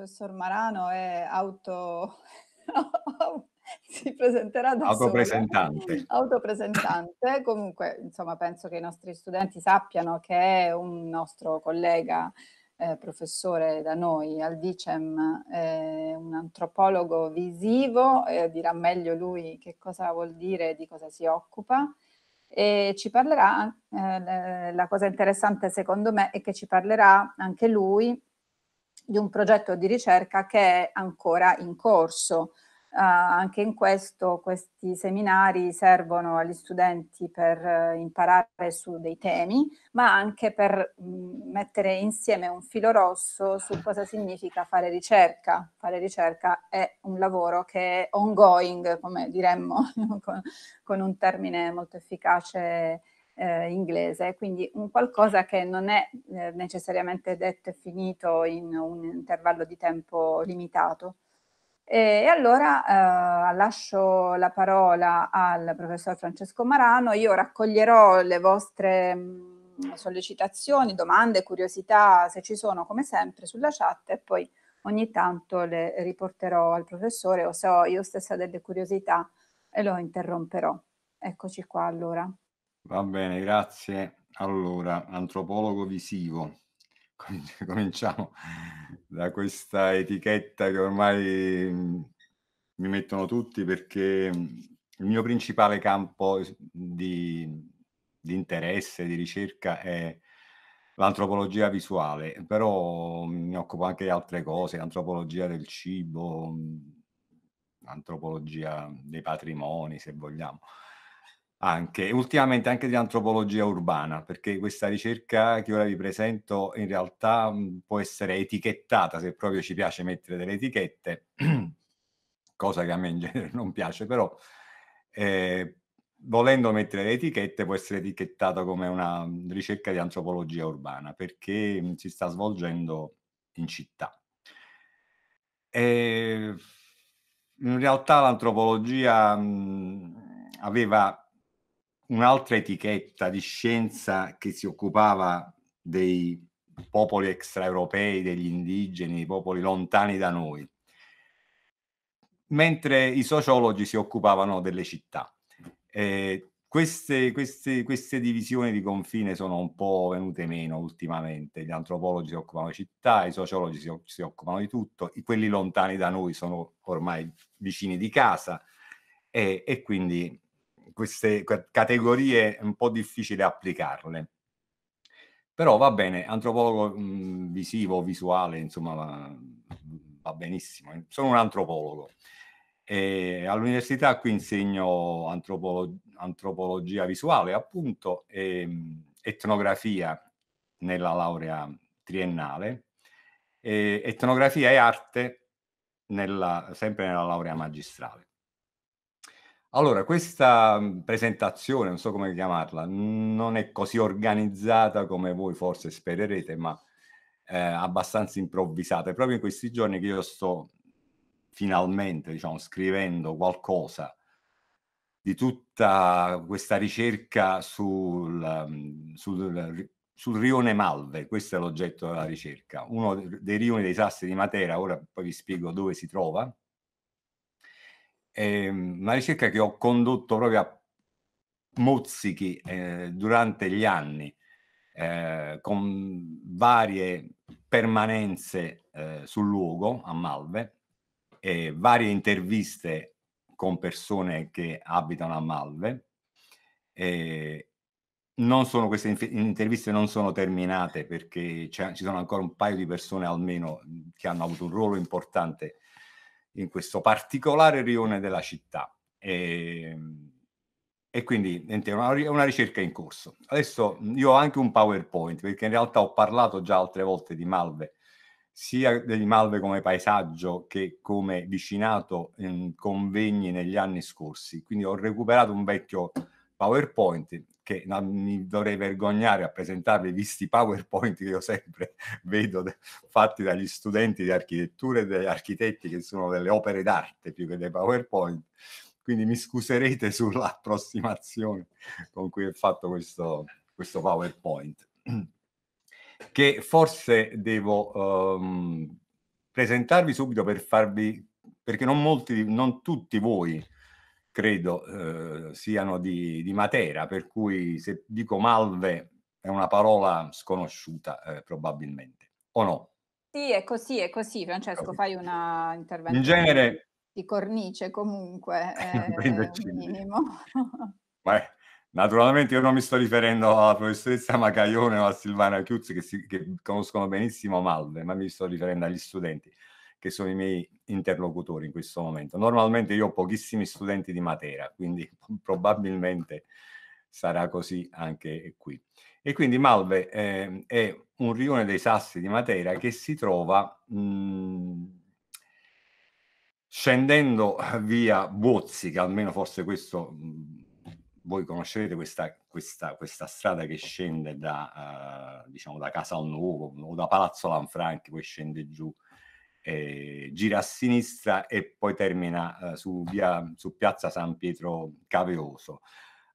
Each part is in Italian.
professor Marano è auto... si presenterà da autopresentante. autopresentante. Comunque, insomma, penso che i nostri studenti sappiano che è un nostro collega eh, professore da noi al Dicem, eh, un antropologo visivo, eh, dirà meglio lui che cosa vuol dire, di cosa si occupa. E ci parlerà, eh, la cosa interessante secondo me è che ci parlerà anche lui di un progetto di ricerca che è ancora in corso. Uh, anche in questo questi seminari servono agli studenti per uh, imparare su dei temi, ma anche per mh, mm, mettere insieme un filo rosso su cosa significa fare ricerca. Fare ricerca è un lavoro che è ongoing, come diremmo, con, con un termine molto efficace eh, inglese, quindi un qualcosa che non è eh, necessariamente detto e finito in un intervallo di tempo limitato. E, e allora eh, lascio la parola al professor Francesco Marano, io raccoglierò le vostre mh, mm, sollecitazioni, domande, curiosità, se ci sono come sempre sulla chat e poi ogni tanto le riporterò al professore o se ho io stessa delle curiosità e lo interromperò. Eccoci qua allora. Va bene, grazie. Allora, antropologo visivo. Cominciamo da questa etichetta che ormai mm, mi mettono tutti perché mm, il mio principale campo di, di interesse, di ricerca è l'antropologia visuale, però mm, mi occupo anche di altre cose, l'antropologia del cibo, l'antropologia dei patrimoni, se vogliamo. Anche, e ultimamente anche di antropologia urbana, perché questa ricerca che ora vi presento in realtà mhmm, può essere etichettata, se proprio ci piace mettere delle etichette, cosa che a me in genere non piace, però eh, volendo mettere le etichette può essere etichettata come una mhmm, ricerca di antropologia urbana, perché mhmm, si sta svolgendo in città. E, ehm, in realtà l'antropologia aveva un'altra etichetta di scienza che si occupava dei popoli extraeuropei, degli indigeni, dei popoli lontani da noi, mentre i sociologi si occupavano delle città. Eh, queste, queste, queste, divisioni di confine sono un po' venute meno ultimamente. Gli antropologi si occupano di città, i sociologi si, si occupano di tutto, i, quelli lontani da noi sono ormai vicini di casa e, e quindi queste categorie è un po' difficile applicarle. Però va bene, antropologo mh, mm, visivo, visuale, insomma, va, va benissimo. Sono un antropologo. E all'università qui insegno antropolo- antropologia visuale, appunto, e mm, etnografia nella laurea triennale, e etnografia e arte nella, sempre nella laurea magistrale. Allora, questa mhmm, presentazione, non so come chiamarla, non è così organizzata come voi forse spererete, ma eh, abbastanza improvvisata. È proprio in questi giorni che io sto finalmente, diciamo, scrivendo qualcosa di tutta questa ricerca sul, mhmm, sul, sul rione Malve, questo è l'oggetto della ricerca, uno dei rioni dei sassi di Matera, ora poi vi spiego dove si trova, è ehm, una ricerca che ho condotto proprio a mozzichi eh, durante gli anni, eh, con varie permanenze eh, sul luogo a Malve e varie interviste con persone che abitano a Malve. Sono, queste interviste non sono terminate perché ci sono ancora un paio di persone almeno che hanno avuto un ruolo importante in questo particolare rione della città. E, ehm, e quindi è una, una, ricerca in corso. Adesso io ho anche un PowerPoint perché in realtà ho parlato già altre volte di Malve, sia di Malve come paesaggio che come vicinato in ehm, convegni negli anni scorsi. Quindi ho recuperato un vecchio PowerPoint che non mi dovrei vergognare a presentarvi visti i PowerPoint che io sempre vedo de- fatti dagli studenti di architettura e degli architetti che sono delle opere d'arte più che dei PowerPoint. Quindi mi scuserete sull'approssimazione con cui ho fatto questo, questo PowerPoint, che forse devo um, presentarvi subito per farvi, perché non molti, non tutti voi credo eh, siano di, di, Matera, per cui se dico Malve è una parola sconosciuta eh, probabilmente, o no? Sì, è così, è così, Francesco, fai una intervento In genere... di cornice comunque, eh, minimo. Beh, naturalmente io non mi sto riferendo alla professoressa Macaione o a Silvana Chiuzzi che, si, che conoscono benissimo Malve, ma mi sto riferendo agli studenti che sono i miei interlocutori in questo momento. Normalmente io ho pochissimi studenti di Matera, quindi probabilmente sarà così anche qui. E quindi Malve eh, è un rione dei sassi di Matera che si trova mh, mhmm, scendendo via Bozzi, che almeno forse questo... Mh, mhmm, voi conoscerete questa, questa, questa, strada che scende da, uh, diciamo, da Casa Nuovo o da Palazzo Lanfranchi, poi scende giù eh, gira a sinistra e poi termina eh, su, via, su piazza San Pietro Caveoso.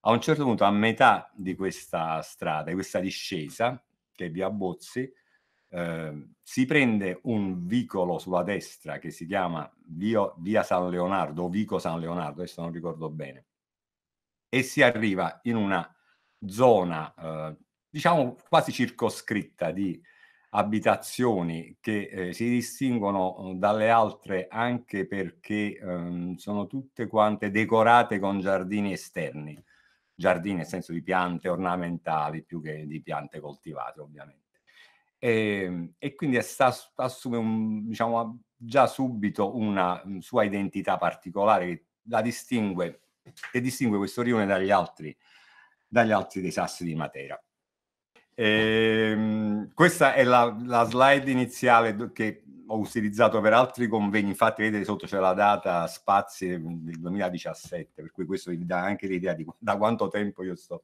A un certo punto, a metà di questa strada, di questa discesa, che è via Bozzi, eh, si prende un vicolo sulla destra che si chiama via, via San Leonardo o Vico San Leonardo, adesso non ricordo bene, e si arriva in una zona, eh, diciamo, quasi circoscritta di abitazioni che eh, si distinguono eh, dalle altre anche perché ehm, sono tutte quante decorate con giardini esterni, giardini nel senso di piante ornamentali più che di piante coltivate ovviamente. E, ehm, e quindi ass- assume un, diciamo, già subito una mm, sua identità particolare che la distingue, che distingue questo rione dagli altri, dagli altri dei sassi di Matera. Ehm, questa è la, la, slide iniziale che ho utilizzato per altri convegni, infatti vedete sotto c'è la data spazi mm, del 2017, per cui questo vi dà anche l'idea di da quanto tempo io sto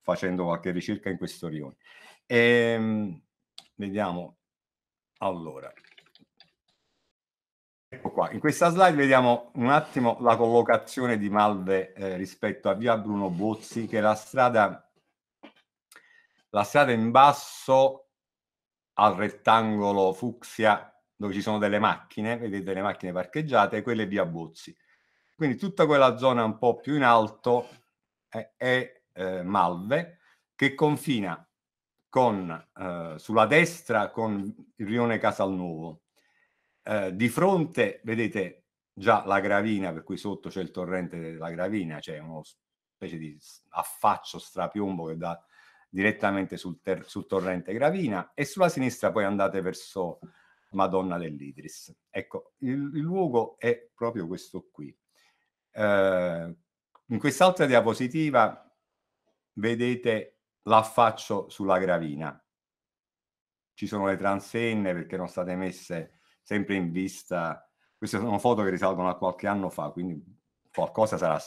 facendo qualche ricerca in questo rione. Ehm, vediamo, allora, ecco qua, in questa slide vediamo un attimo la collocazione di Malve eh, rispetto a via Bruno Bozzi, che è la strada la strada in basso al rettangolo fucsia dove ci sono delle macchine, vedete le macchine parcheggiate, e quelle di Bozzi. Quindi tutta quella zona un po' più in alto è, eh, è eh, Malve, che confina con, eh, sulla destra con il rione Casalnuovo. Eh, di fronte, vedete già la Gravina, per cui sotto c'è il torrente della Gravina, c'è uno specie di affaccio strapiombo che dà direttamente sul, ter- sul torrente Gravina e sulla sinistra poi andate verso Madonna dell'Idris. Ecco, il, il luogo è proprio questo qui. Eh, in quest'altra diapositiva vedete l'affaccio sulla gravina. Ci sono le transenne perché non state messe sempre in vista. Queste sono foto che risalgono a qualche anno fa, quindi qualcosa sarà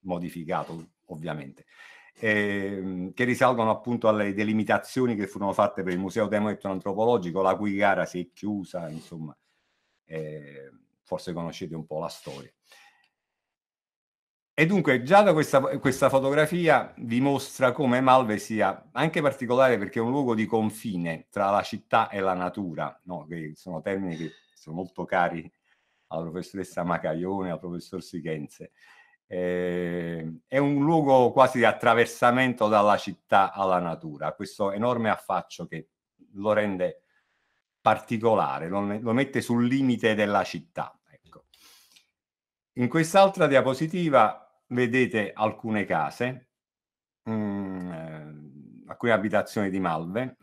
modificato ovviamente ehm, che risalgono appunto alle delimitazioni che furono fatte per il Museo Demo Antropologico, la cui gara si è chiusa, insomma, eh, forse conoscete un po' la storia. E dunque già da questa, questa fotografia mostra come Malve sia anche particolare perché è un luogo di confine tra la città e la natura, no? che sono termini che sono molto cari alla professoressa Macaione, al professor Sighenze. Eh, è un luogo quasi di attraversamento dalla città alla natura, questo enorme affaccio che lo rende particolare, lo, lo mette sul limite della città. Ecco. In quest'altra diapositiva vedete alcune case, mh, mm, eh, alcune abitazioni di malve,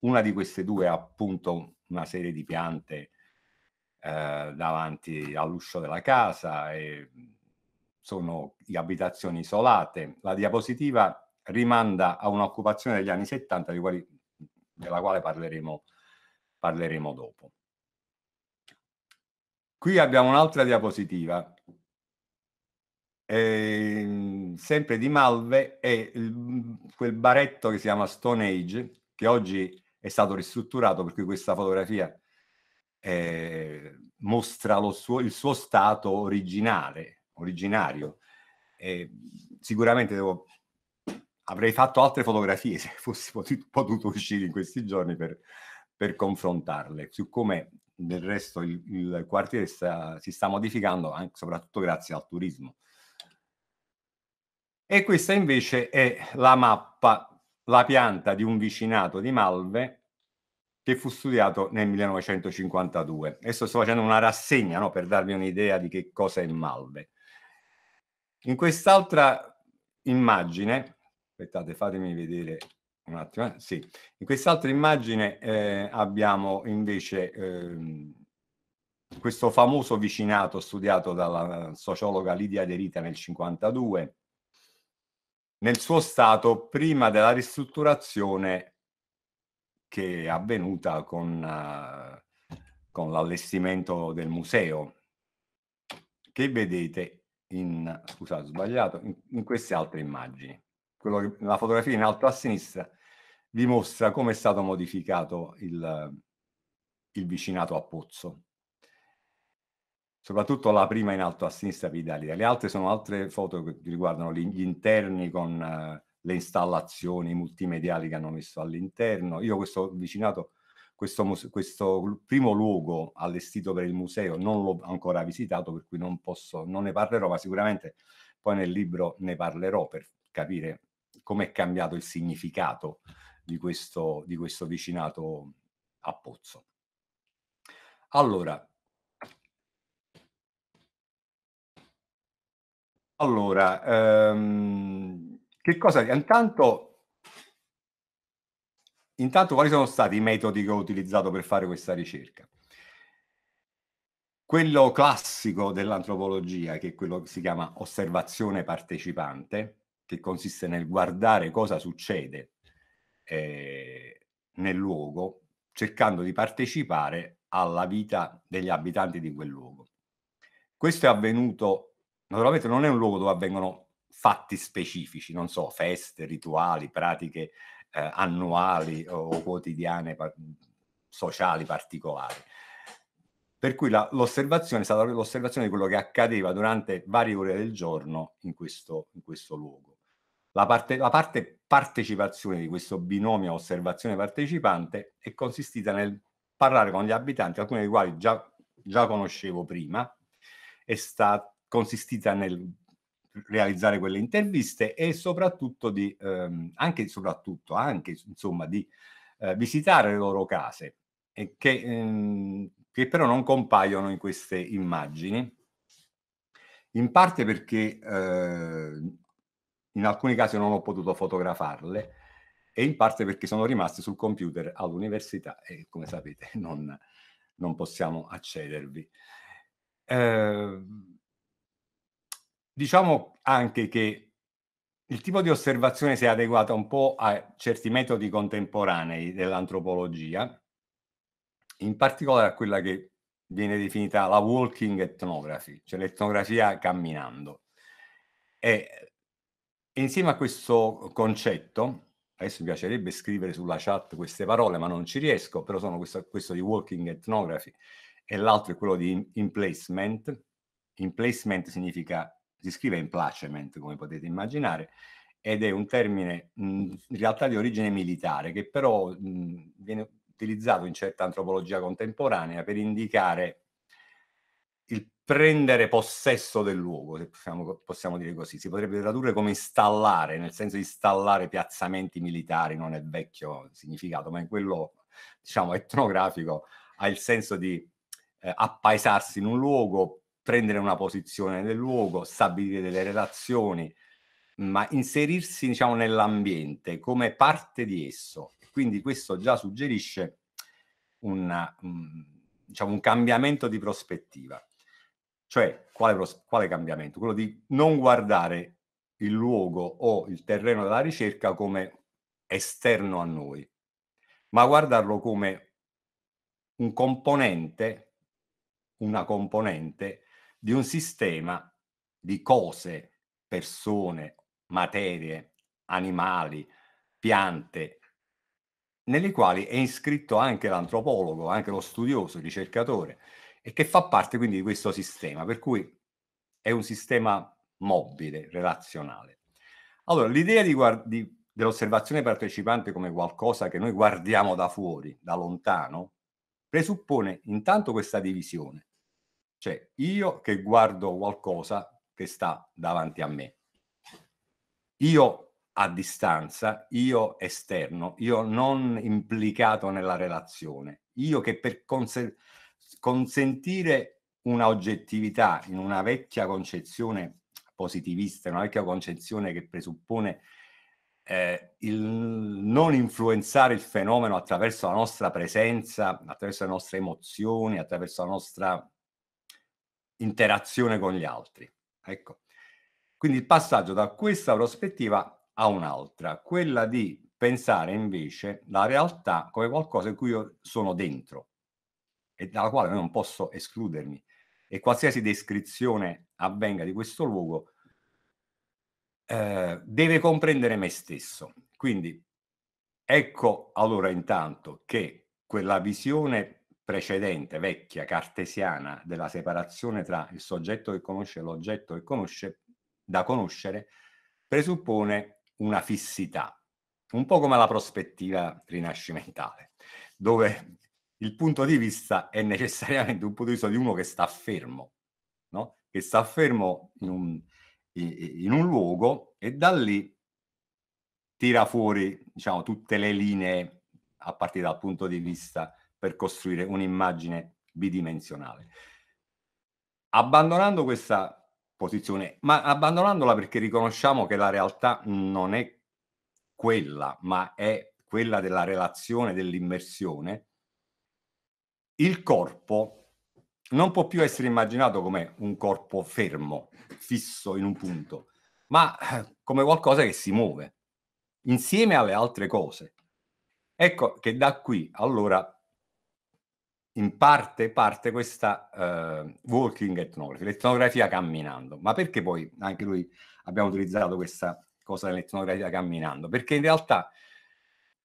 una di queste due è appunto una serie di piante eh, davanti all'uscio della casa. E, sono abitazioni isolate. La diapositiva rimanda a un'occupazione degli anni 70 quali, della quale parleremo, parleremo dopo. Qui abbiamo un'altra diapositiva eh, sempre di Malve è il, quel baretto che si chiama Stone Age che oggi è stato ristrutturato per cui questa fotografia eh, mostra suo, il suo stato originale originario. E sicuramente devo, avrei fatto altre fotografie se fossi potuto, potuto uscire in questi giorni per, per confrontarle. come del resto il, il quartiere sta, si sta modificando, anche, soprattutto grazie al turismo. E questa invece è la mappa, la pianta di un vicinato di Malve che fu studiato nel 1952. Adesso sto facendo una rassegna no, per darvi un'idea di che cosa è Malve. In quest'altra immagine, aspettate, fatemi vedere un attimo, eh, sì, in quest'altra immagine eh, abbiamo invece eh, questo famoso vicinato studiato dalla sociologa Lidia Derita nel 52, nel suo stato prima della ristrutturazione che è avvenuta con, uh, con l'allestimento del museo, che vedete in, scusate, sbagliato, in, in queste altre immagini. Che, la fotografia in alto a sinistra vi mostra come è stato modificato il, il vicinato a Pozzo. Soprattutto la prima in alto a sinistra vi dà l'idea. Le altre sono altre foto che riguardano gli interni con uh, le installazioni multimediali che hanno messo all'interno. Io questo vicinato questo, questo primo luogo allestito per il museo non l'ho ancora visitato, per cui non, posso, non ne parlerò, ma sicuramente poi nel libro ne parlerò per capire come è cambiato il significato di questo, di questo vicinato a Pozzo. Allora, allora ehm, che cosa? Intanto Intanto, quali sono stati i metodi che ho utilizzato per fare questa ricerca? Quello classico dell'antropologia, che è quello che si chiama osservazione partecipante, che consiste nel guardare cosa succede eh, nel luogo, cercando di partecipare alla vita degli abitanti di quel luogo. Questo è avvenuto, naturalmente non è un luogo dove avvengono fatti specifici, non so, feste, rituali, pratiche eh, annuali o quotidiane par- sociali particolari. Per cui la, l'osservazione è stata l'osservazione di quello che accadeva durante varie ore del giorno in questo, in questo luogo. La parte, la parte partecipazione di questo binomio osservazione partecipante è consistita nel parlare con gli abitanti, alcuni dei quali già, già conoscevo prima, è stata consistita nel realizzare quelle interviste e soprattutto di, ehm, anche, soprattutto, anche insomma, di eh, visitare le loro case, e che, ehm, che però non compaiono in queste immagini, in parte perché eh, in alcuni casi non ho potuto fotografarle e in parte perché sono rimaste sul computer all'università e come sapete non, non possiamo accedervi. Eh, Diciamo anche che il tipo di osservazione si è adeguata un po' a certi metodi contemporanei dell'antropologia, in particolare a quella che viene definita la walking ethnography, cioè l'etnografia camminando. E insieme a questo concetto, adesso mi piacerebbe scrivere sulla chat queste parole, ma non ci riesco, però sono questo, questo di walking ethnography e l'altro è quello di emplacement. Emplacement significa si scrive in placement, come potete immaginare, ed è un termine mh, in realtà di origine militare, che però mh, viene utilizzato in certa antropologia contemporanea per indicare il prendere possesso del luogo, se possiamo, possiamo, dire così. Si potrebbe tradurre come installare, nel senso di installare piazzamenti militari, non è vecchio significato, ma in quello diciamo etnografico ha il senso di eh, appaesarsi in un luogo prendere una posizione nel luogo, stabilire delle relazioni, ma inserirsi diciamo, nell'ambiente come parte di esso. Quindi questo già suggerisce una, mm, diciamo, un cambiamento di prospettiva. Cioè, quale, quale cambiamento? Quello di non guardare il luogo o il terreno della ricerca come esterno a noi, ma guardarlo come un componente, una componente di un sistema di cose, persone, materie, animali, piante, nelle quali è iscritto anche l'antropologo, anche lo studioso, il ricercatore, e che fa parte quindi di questo sistema, per cui è un sistema mobile, relazionale. Allora, l'idea di guard- di, dell'osservazione partecipante come qualcosa che noi guardiamo da fuori, da lontano, presuppone intanto questa divisione, cioè, io che guardo qualcosa che sta davanti a me. Io a distanza, io esterno, io non implicato nella relazione, io che per conse- consentire una oggettività in una vecchia concezione positivista, una vecchia concezione che presuppone eh, il non influenzare il fenomeno attraverso la nostra presenza, attraverso le nostre emozioni, attraverso la nostra interazione con gli altri. Ecco. Quindi il passaggio da questa prospettiva a un'altra, quella di pensare invece la realtà come qualcosa in cui io sono dentro e dalla quale non posso escludermi e qualsiasi descrizione avvenga di questo luogo eh, deve comprendere me stesso. Quindi ecco allora intanto che quella visione precedente, vecchia, cartesiana della separazione tra il soggetto che conosce e l'oggetto che conosce, da conoscere, presuppone una fissità, un po' come la prospettiva rinascimentale, dove il punto di vista è necessariamente un punto di vista di uno che sta fermo, no? che sta fermo in un, in un luogo e da lì tira fuori diciamo, tutte le linee a partire dal punto di vista per costruire un'immagine bidimensionale. Abbandonando questa posizione, ma abbandonandola perché riconosciamo che la realtà non è quella, ma è quella della relazione, dell'immersione, il corpo non può più essere immaginato come un corpo fermo, fisso in un punto, ma eh, come qualcosa che si muove insieme alle altre cose. Ecco che da qui allora in parte parte questa uh, walking ethnography, l'etnografia camminando. Ma perché poi anche lui abbiamo utilizzato questa cosa dell'etnografia camminando? Perché in realtà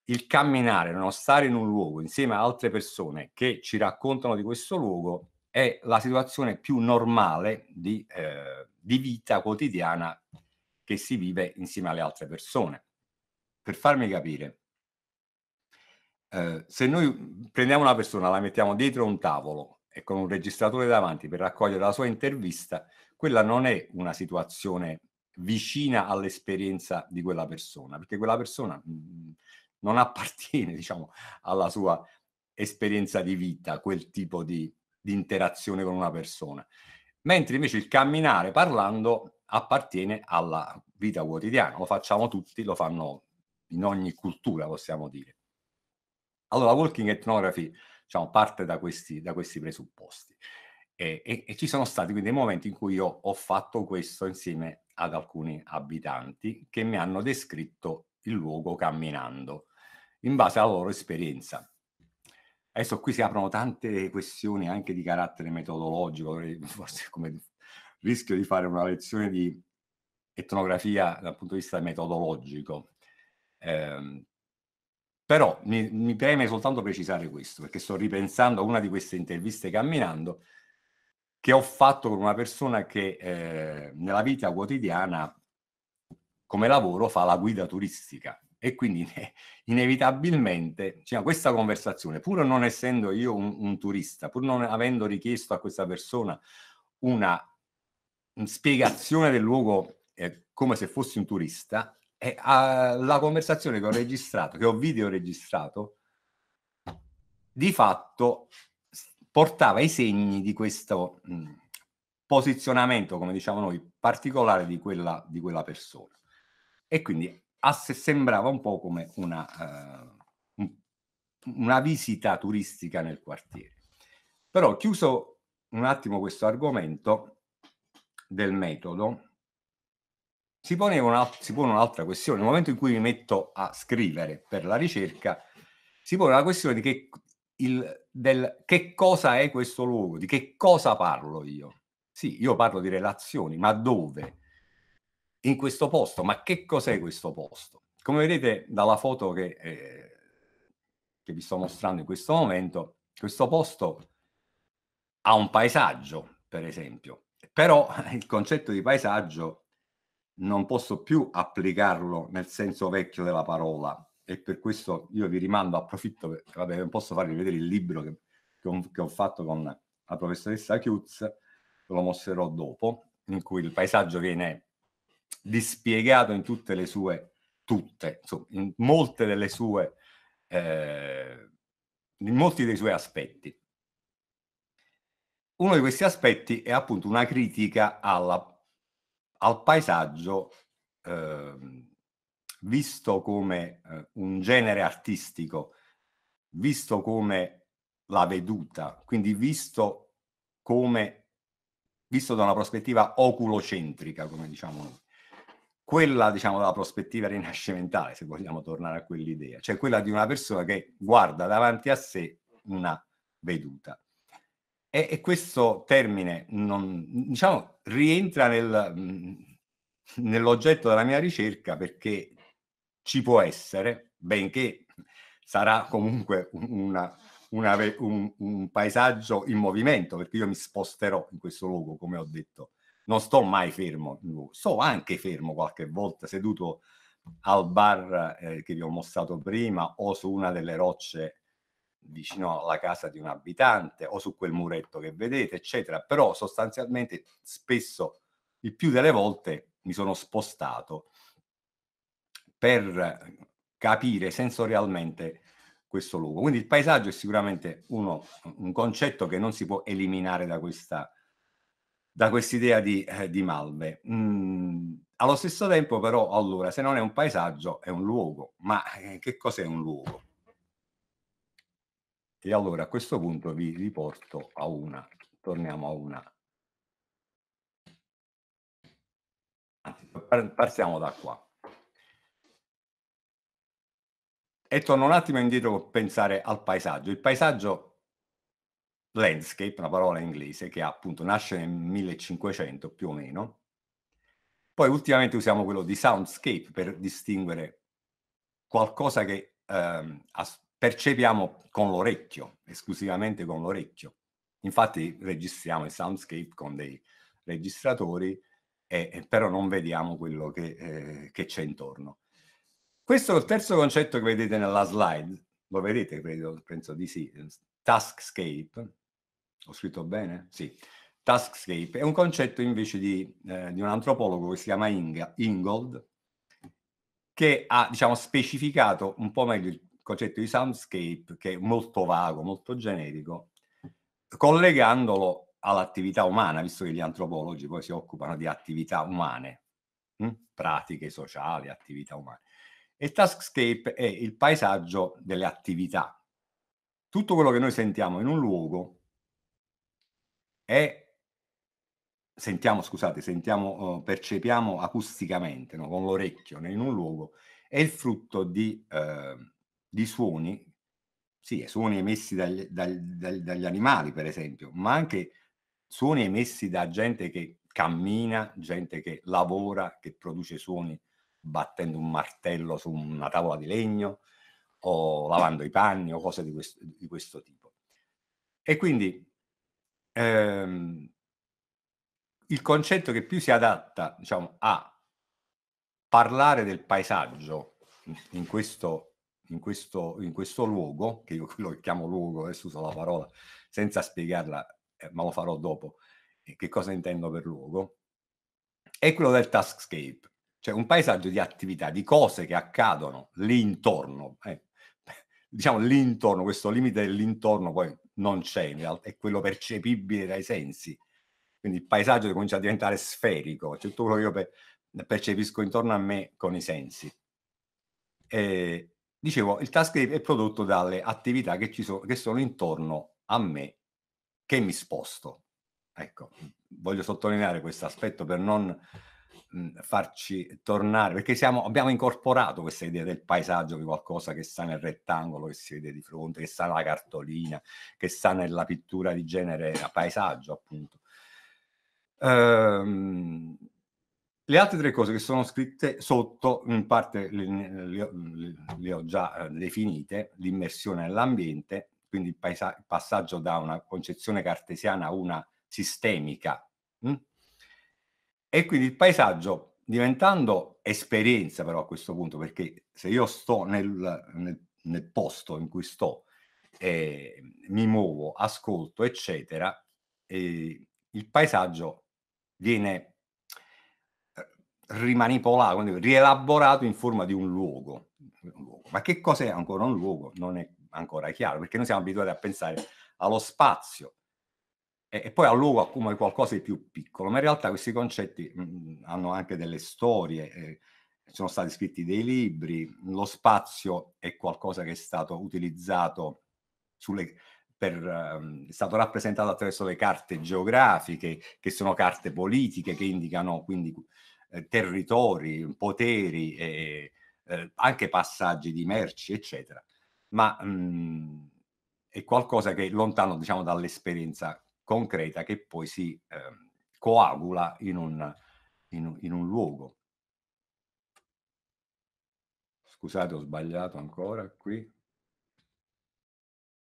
il camminare, non stare in un luogo insieme a altre persone che ci raccontano di questo luogo è la situazione più normale di, eh, di vita quotidiana che si vive insieme alle altre persone. Per farmi capire, Ehm, se noi mhmm, prendiamo una persona, la mettiamo dietro un tavolo e con un registratore davanti per raccogliere la sua intervista, quella non è una situazione vicina all'esperienza di quella persona, perché quella persona mh, mhmm, non appartiene, diciamo, alla sua esperienza di vita, quel tipo di, di interazione con una persona. Mentre invece il camminare parlando appartiene alla vita quotidiana, lo facciamo tutti, lo fanno in ogni cultura, possiamo dire. Allora, la Walking Ethnography diciamo, parte da questi, da questi presupposti. E, e, e, ci sono stati quindi dei momenti in cui io ho fatto questo insieme ad alcuni abitanti che mi hanno descritto il luogo camminando in base alla loro esperienza. Adesso qui si aprono tante questioni anche di carattere metodologico, forse come rischio di fare una lezione di etnografia dal punto di vista metodologico, eh, però mi, mi preme soltanto precisare questo, perché sto ripensando a una di queste interviste camminando che ho fatto con una persona che eh, nella vita quotidiana come lavoro fa la guida turistica e quindi inevitabilmente cioè, questa conversazione, pur non essendo io un, un, turista, pur non avendo richiesto a questa persona una, una spiegazione del luogo eh, come se fossi un turista, e alla conversazione che ho registrato, che ho video registrato, di fatto portava i segni di questo mh, posizionamento, come diciamo noi, particolare di quella, di quella persona. E quindi ass- sembrava un po' come una, uh, una visita turistica nel quartiere. Però chiuso un attimo questo argomento del metodo, si, una, si pone un'altra questione. Nel momento in cui mi metto a scrivere per la ricerca, si pone la questione di che, il, del, che cosa è questo luogo, di che cosa parlo io. Sì, io parlo di relazioni, ma dove? In questo posto, ma che cos'è questo posto? Come vedete dalla foto che, eh, che vi sto mostrando in questo momento, questo posto ha un paesaggio, per esempio, però il concetto di paesaggio non posso più applicarlo nel senso vecchio della parola e per questo io vi rimando, approfitto, per, vabbè, non posso farvi vedere il libro che, che, ho, che ho fatto con la professoressa Chiutz, ve lo mostrerò dopo, in cui il paesaggio viene dispiegato in tutte le sue, tutte, insomma, in molte delle sue, eh, in molti dei suoi aspetti. Uno di questi aspetti è appunto una critica alla al paesaggio eh, visto come eh, un genere artistico, visto come la veduta, quindi visto come visto da una prospettiva oculocentrica, come diciamo noi. Quella, diciamo, della prospettiva rinascimentale, se vogliamo tornare a quell'idea, cioè quella di una persona che guarda davanti a sé una veduta. E, e questo termine, non, diciamo, rientra nel, mhmm, nell'oggetto della mia ricerca perché ci può essere, benché sarà comunque una, una, un, un, paesaggio in movimento, perché io mi sposterò in questo luogo, come ho detto. Non sto mai fermo, sto anche fermo qualche volta, seduto al bar eh, che vi ho mostrato prima o su una delle rocce vicino alla casa di un abitante o su quel muretto che vedete, eccetera. Però sostanzialmente spesso, il più delle volte, mi sono spostato per capire sensorialmente questo luogo. Quindi il paesaggio è sicuramente uno, un concetto che non si può eliminare da questa da quest'idea di, eh, di Malve. Mm, allo stesso tempo però, allora, se non è un paesaggio, è un luogo. Ma eh, che cos'è un luogo? E allora a questo punto vi riporto a una, torniamo a una. Anzi, partiamo da qua. E torno un attimo indietro per pensare al paesaggio. Il paesaggio landscape, una parola inglese che appunto nasce nel 1500 più o meno. Poi ultimamente usiamo quello di soundscape per distinguere qualcosa che ehm, as- percepiamo con l'orecchio, esclusivamente con l'orecchio. Infatti registriamo i soundscape con dei registratori, e, però non vediamo quello che, eh, che c'è intorno. Questo è il terzo concetto che vedete nella slide, lo vedete, credo, penso di sì, taskscape, ho scritto bene? Sì. Taskscape è un concetto invece di, eh, di un antropologo che si chiama Inga, Ingold, che ha diciamo, specificato un po' meglio il concetto di soundscape, che è molto vago, molto generico, collegandolo all'attività umana, visto che gli antropologi poi si occupano di attività umane, mh? Hm, pratiche sociali, attività umane. E taskscape è il paesaggio delle attività. Tutto quello che noi sentiamo in un luogo è sentiamo, scusate, sentiamo, eh, percepiamo acusticamente no? con l'orecchio in un luogo, è il frutto di eh, di suoni, sì, suoni emessi dagli, dagli, dagli, dagli animali, per esempio, ma anche suoni emessi da gente che cammina, gente che lavora, che produce suoni battendo un martello su una tavola di legno o lavando i panni o cose di questo, di questo tipo. E quindi ehm, il concetto che più si adatta diciamo, a parlare del paesaggio in questo in questo, in questo luogo, che io lo chiamo luogo, adesso uso la parola senza spiegarla, eh, ma lo farò dopo, eh, che cosa intendo per luogo, è quello del taskscape, cioè un paesaggio di attività, di cose che accadono lì intorno. Eh, diciamo l'intorno, questo limite dell'intorno poi non c'è, è quello percepibile dai sensi. Quindi il paesaggio comincia a diventare sferico, cioè tutto quello che io percepisco intorno a me con i sensi. E, Dicevo, il task è prodotto dalle attività che, ci so, che sono intorno a me, che mi sposto. Ecco, voglio sottolineare questo aspetto per non mh, farci tornare, perché siamo, abbiamo incorporato questa idea del paesaggio che qualcosa che sta nel rettangolo che si vede di fronte, che sta nella cartolina, che sta nella pittura di genere a paesaggio, appunto. Ehm, le altre tre cose che sono scritte sotto, in parte le, le, le, ho già eh, definite, l'immersione nell'ambiente, quindi il, paesa- passaggio da una concezione cartesiana a una sistemica. Mh? Hm? E quindi il paesaggio, diventando esperienza però a questo punto, perché se io sto nel, nel, nel posto in cui sto, eh, mi muovo, ascolto, eccetera, eh, il paesaggio viene rimanipolato, rielaborato in forma di un luogo. un luogo. Ma che cos'è ancora un luogo? Non è ancora chiaro, perché noi siamo abituati a pensare allo spazio e, e poi al luogo come qualcosa di più piccolo, ma in realtà questi concetti mh, mm, mm, hanno anche delle storie, eh, sono stati scritti dei libri, lo spazio è qualcosa che è stato utilizzato sulle, per, um, è stato rappresentato attraverso le carte geografiche, che sono carte politiche che indicano quindi eh, territori, poteri, eh, eh, anche passaggi di merci, eccetera, ma mh, mhmm, è qualcosa che è lontano diciamo, dall'esperienza concreta che poi si ehm, coagula in un, in, in un luogo. Scusate, ho sbagliato ancora qui.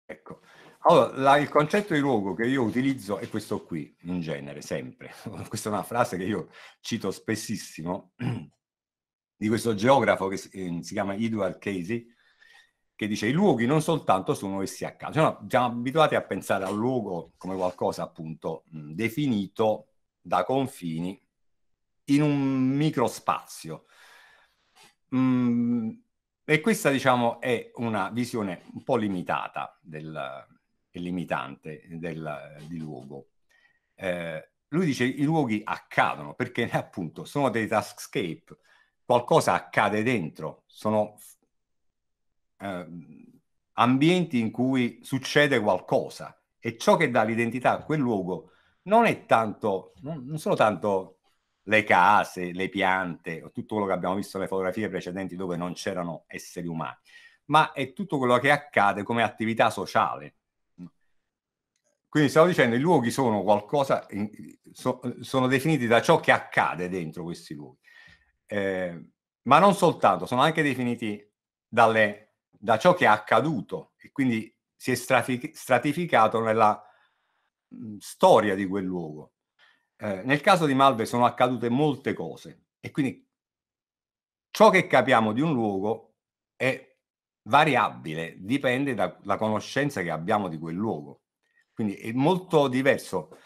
Ecco, allora, la, il concetto di luogo che io utilizzo è questo qui, in genere, sempre. Questa è una frase che io cito spessissimo di questo geografo che si, eh, si chiama Edward Casey, che dice i luoghi non soltanto sono essi a caso, cioè, no, siamo abituati a pensare al luogo come qualcosa appunto mh, definito da confini in un microspazio. Mm, e questa diciamo è una visione un po' limitata del, limitante del, di luogo. Eh, lui dice i luoghi accadono perché appunto sono dei taskscape, qualcosa accade dentro, sono eh, ambienti in cui succede qualcosa e ciò che dà l'identità a quel luogo non è tanto, non, non sono tanto le case, le piante, o tutto quello che abbiamo visto nelle fotografie precedenti dove non c'erano esseri umani, ma è tutto quello che accade come attività sociale quindi stavo dicendo, i luoghi sono qualcosa, in, so, sono definiti da ciò che accade dentro questi luoghi. Eh, ma non soltanto, sono anche definiti dalle, da ciò che è accaduto e quindi si è stratific- stratificato nella mh, mm, storia di quel luogo. Eh, nel caso di Malve sono accadute molte cose e quindi ciò che capiamo di un luogo è variabile, dipende dalla conoscenza che abbiamo di quel luogo. Quindi è molto diverso.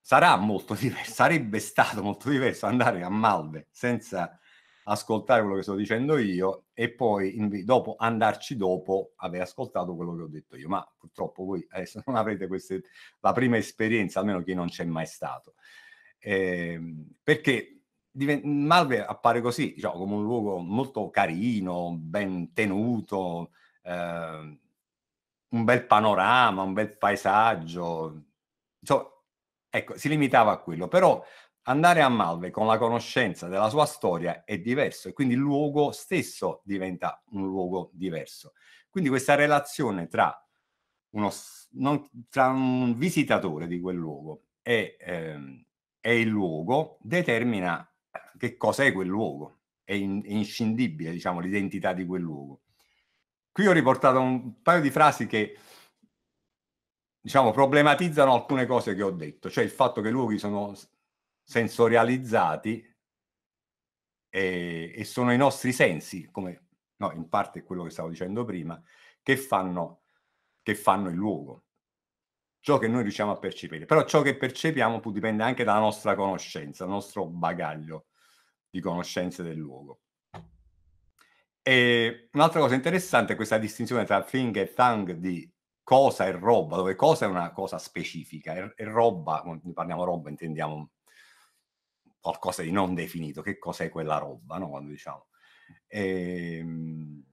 Sarà molto diverso, sarebbe stato molto diverso andare a Malve senza ascoltare quello che sto dicendo io e poi dopo andarci dopo aver ascoltato quello che ho detto io. Ma purtroppo voi adesso non avrete queste, la prima esperienza, almeno chi non c'è mai stato. Eh, perché Malve appare così, diciamo, come un luogo molto carino, ben tenuto, eh, un bel panorama, un bel paesaggio. Insomma, ecco, si limitava a quello, però andare a Malve con la conoscenza della sua storia è diverso e quindi il luogo stesso diventa un luogo diverso. Quindi questa relazione tra, uno, non, tra un visitatore di quel luogo e, ehm, e, il luogo determina che cos'è quel luogo, è, in, è inscindibile diciamo, l'identità di quel luogo. Qui ho riportato un paio di frasi che diciamo, problematizzano alcune cose che ho detto, cioè il fatto che i luoghi sono sensorializzati e, e sono i nostri sensi, come no, in parte quello che stavo dicendo prima, che fanno, che fanno il luogo, ciò che noi riusciamo a percepire. Però ciò che percepiamo dipende anche dalla nostra conoscenza, dal nostro bagaglio di conoscenze del luogo. E un'altra cosa interessante è questa distinzione tra thing e thang di cosa e roba, dove cosa è una cosa specifica e, roba, quando parliamo roba intendiamo qualcosa di non definito, che cos'è quella roba, no? Quando diciamo. E, ehm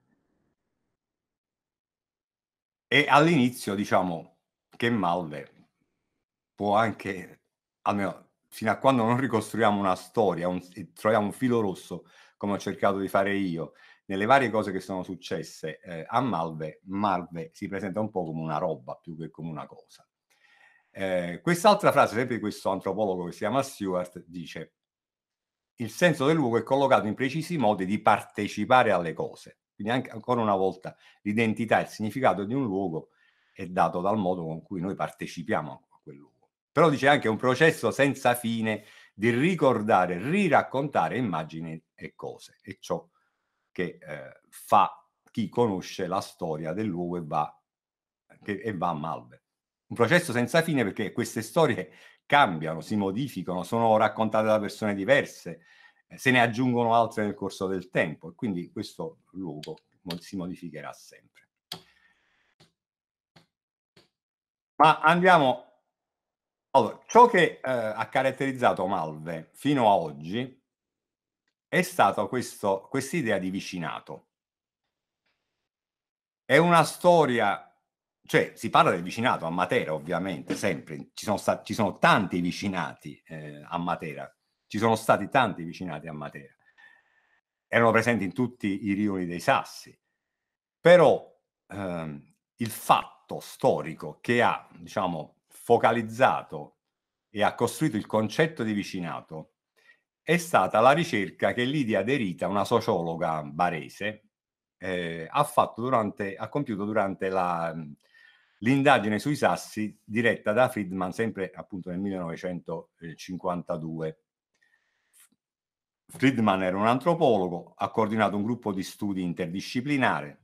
e all'inizio diciamo che Malve può anche, almeno fino a quando non ricostruiamo una storia, un, troviamo un filo rosso, come ho cercato di fare io, nelle varie cose che sono successe eh, a Malve, Malve si presenta un po' come una roba più che come una cosa. Eh, quest'altra frase, sempre di questo antropologo che si chiama Stewart, dice il senso del luogo è collocato in precisi modi di partecipare alle cose. Quindi anche, ancora una volta l'identità e il significato di un luogo è dato dal modo con cui noi partecipiamo a quel luogo. Però dice anche un processo senza fine di ricordare, riraccontare immagini e cose. E ciò che eh, fa chi conosce la storia dell'uovo e va, che, e va a malve. Un processo senza fine perché queste storie cambiano, si modificano, sono raccontate da persone diverse, eh, se ne aggiungono altre nel corso del tempo e quindi questo luogo si modificherà sempre. Ma andiamo... Allora, ciò che eh, ha caratterizzato Malve fino a oggi è stata questa idea di vicinato. È una storia, cioè si parla del vicinato a Matera ovviamente, sempre, ci sono, stati, ci sono tanti vicinati eh, a Matera, ci sono stati tanti vicinati a Matera, erano presenti in tutti i rioni dei sassi, però ehm, il fatto storico che ha, diciamo, focalizzato e ha costruito il concetto di vicinato è stata la ricerca che Lidia Derita, una sociologa barese, eh, ha, durante, ha, compiuto durante la, mm, l'indagine sui sassi diretta da Friedman sempre appunto nel 1952. Friedman era un antropologo, ha coordinato un gruppo di studi interdisciplinare,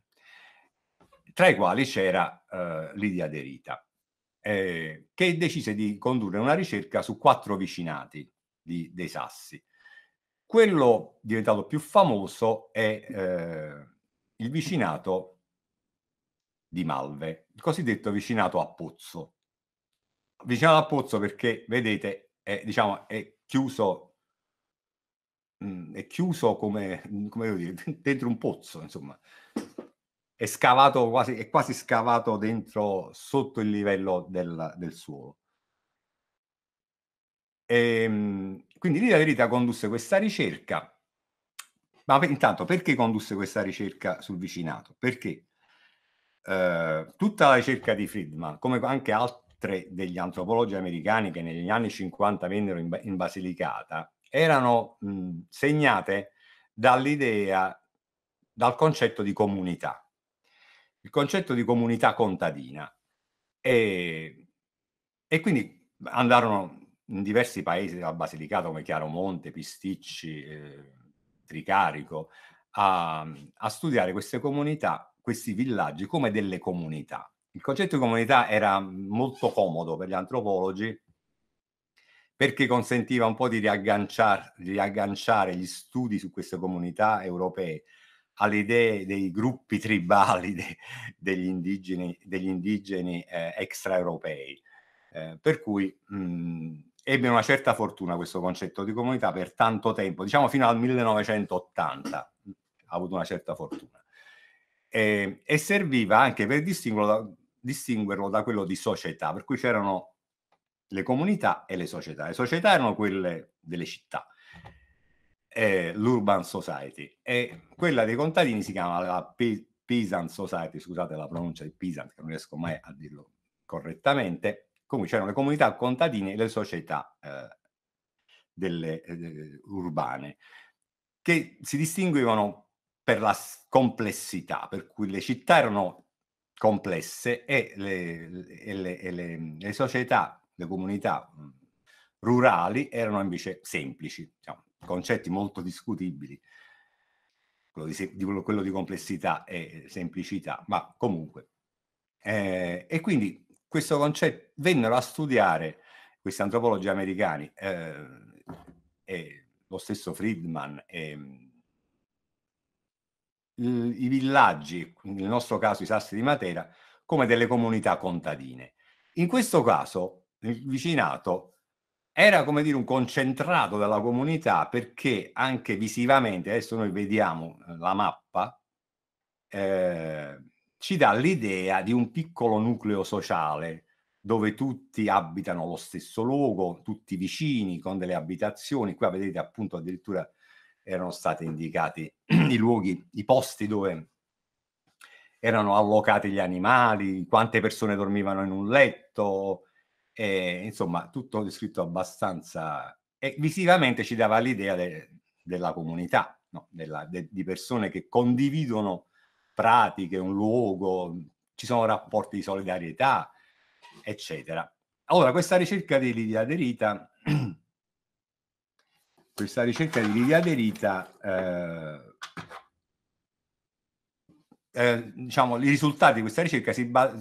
tra i quali c'era eh, Lidia Derita, eh, che decise di condurre una ricerca su quattro vicinati di, dei sassi quello diventato più famoso è eh, il vicinato di Malve, il cosiddetto vicinato a Pozzo. Vicinato a Pozzo perché, vedete, è, diciamo, è chiuso, mh, mm, è chiuso come, come devo dire, dentro un pozzo, insomma. È scavato quasi, è quasi scavato dentro, sotto il livello del, del suolo. E, ehm, quindi lì la verità condusse questa ricerca, ma intanto perché condusse questa ricerca sul vicinato? Perché eh, tutta la ricerca di Friedman, come anche altre degli antropologi americani che negli anni 50 vennero in, in Basilicata, erano mh, segnate dall'idea, dal concetto di comunità. Il concetto di comunità contadina. E, e quindi andarono in diversi paesi della Basilicata come Chiaromonte, Pisticci, eh, Tricarico, a, a studiare queste comunità, questi villaggi come delle comunità. Il concetto di comunità era molto comodo per gli antropologi perché consentiva un po' di riagganciare, riagganciare gli studi su queste comunità europee alle idee dei gruppi tribali de, degli indigeni, degli indigeni eh, extraeuropei. Eh, per cui mh, ebbe una certa fortuna questo concetto di comunità per tanto tempo, diciamo fino al 1980 ha avuto una certa fortuna e, e serviva anche per distinguerlo da, distinguerlo da, quello di società, per cui c'erano le comunità e le società. Le società erano quelle delle città, eh, l'urban society e quella dei contadini si chiama la P- Peasant Society, scusate la pronuncia di Peasant che non riesco mai a dirlo correttamente comunque c'erano le comunità contadine e le società eh, delle, eh, urbane, che si distinguevano per la complessità, per cui le città erano complesse e le, e le, e le, le società, le comunità mm, rurali erano invece semplici, diciamo, concetti molto discutibili, quello di, quello di complessità e semplicità, ma comunque. Eh, e quindi questo concetto, vennero a studiare questi antropologi americani, eh, eh, lo stesso Friedman, e, ehm, i villaggi, nel nostro caso i sassi di Matera, come delle comunità contadine. In questo caso il vicinato era come dire un concentrato della comunità perché anche visivamente, adesso noi vediamo la mappa, eh, ci dà l'idea di un piccolo nucleo sociale dove tutti abitano lo stesso luogo, tutti vicini, con delle abitazioni. Qua vedete appunto addirittura erano stati indicati i luoghi, i posti dove erano allocati gli animali, quante persone dormivano in un letto, e, insomma tutto descritto abbastanza... E visivamente ci dava l'idea de, della comunità, no? della, de, di persone che condividono pratiche, un luogo, ci sono rapporti di solidarietà, eccetera. Allora, questa ricerca di Lidia Derita, questa ricerca di Lidia Derita, eh, eh, diciamo, i risultati di questa ricerca si, ba-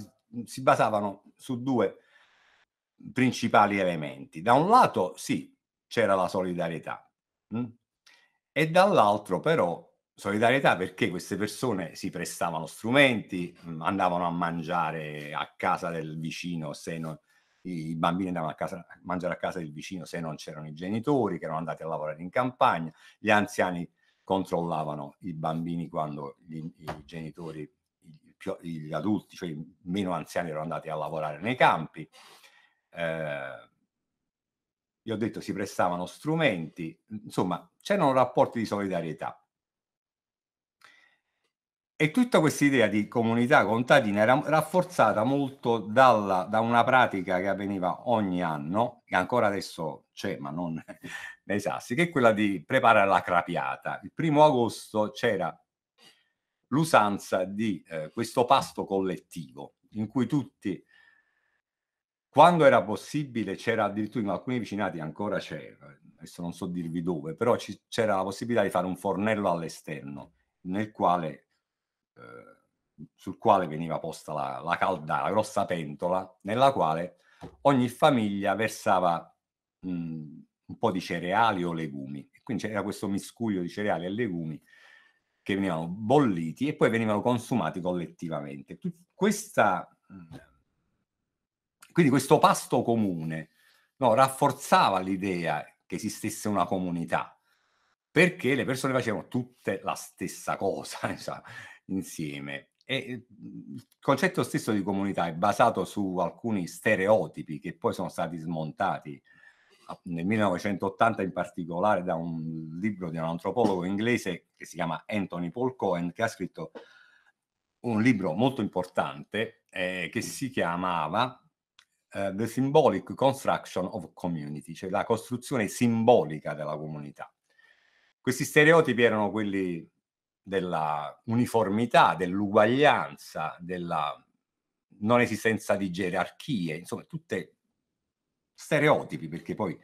si basavano su due principali elementi. Da un lato, sì, c'era la solidarietà, mh? Hm? e dall'altro però solidarietà perché queste persone si prestavano strumenti, mm, andavano a mangiare a casa del vicino se non, i bambini andavano a, casa, a mangiare a casa del vicino se non c'erano i genitori che erano andati a lavorare in campagna, gli anziani controllavano i bambini quando gli, i genitori, più, gli adulti, cioè i meno anziani erano andati a lavorare nei campi. Eh, io ho detto si prestavano strumenti, insomma c'erano rapporti di solidarietà. E tutta questa idea di comunità contadina era rafforzata molto dalla, da una pratica che avveniva ogni anno, che ancora adesso c'è, ma non nei sassi, che è quella di preparare la crapiata. Il primo agosto c'era l'usanza di eh, questo pasto collettivo, in cui tutti, quando era possibile, c'era addirittura in alcuni vicinati ancora c'è, adesso non so dirvi dove, però c'era la possibilità di fare un fornello all'esterno nel quale eh, sul quale veniva posta la, la calda, la grossa pentola, nella quale ogni famiglia versava mh, un po' di cereali o legumi. quindi c'era questo miscuglio di cereali e legumi che venivano bolliti e poi venivano consumati collettivamente. Questa, quindi questo pasto comune no, rafforzava l'idea che esistesse una comunità, perché le persone facevano tutte la stessa cosa. Insomma insieme. E mhmm, il concetto stesso di comunità è basato su alcuni stereotipi che poi sono stati smontati nel 1980 in particolare da un libro di un antropologo inglese che si chiama Anthony Paul Cohen che ha scritto un libro molto importante eh, che si chiamava uh, The Symbolic Construction of Community, cioè la costruzione simbolica della comunità. Questi stereotipi erano quelli della uniformità, dell'uguaglianza, della non esistenza di gerarchie, insomma, tutte stereotipi, perché poi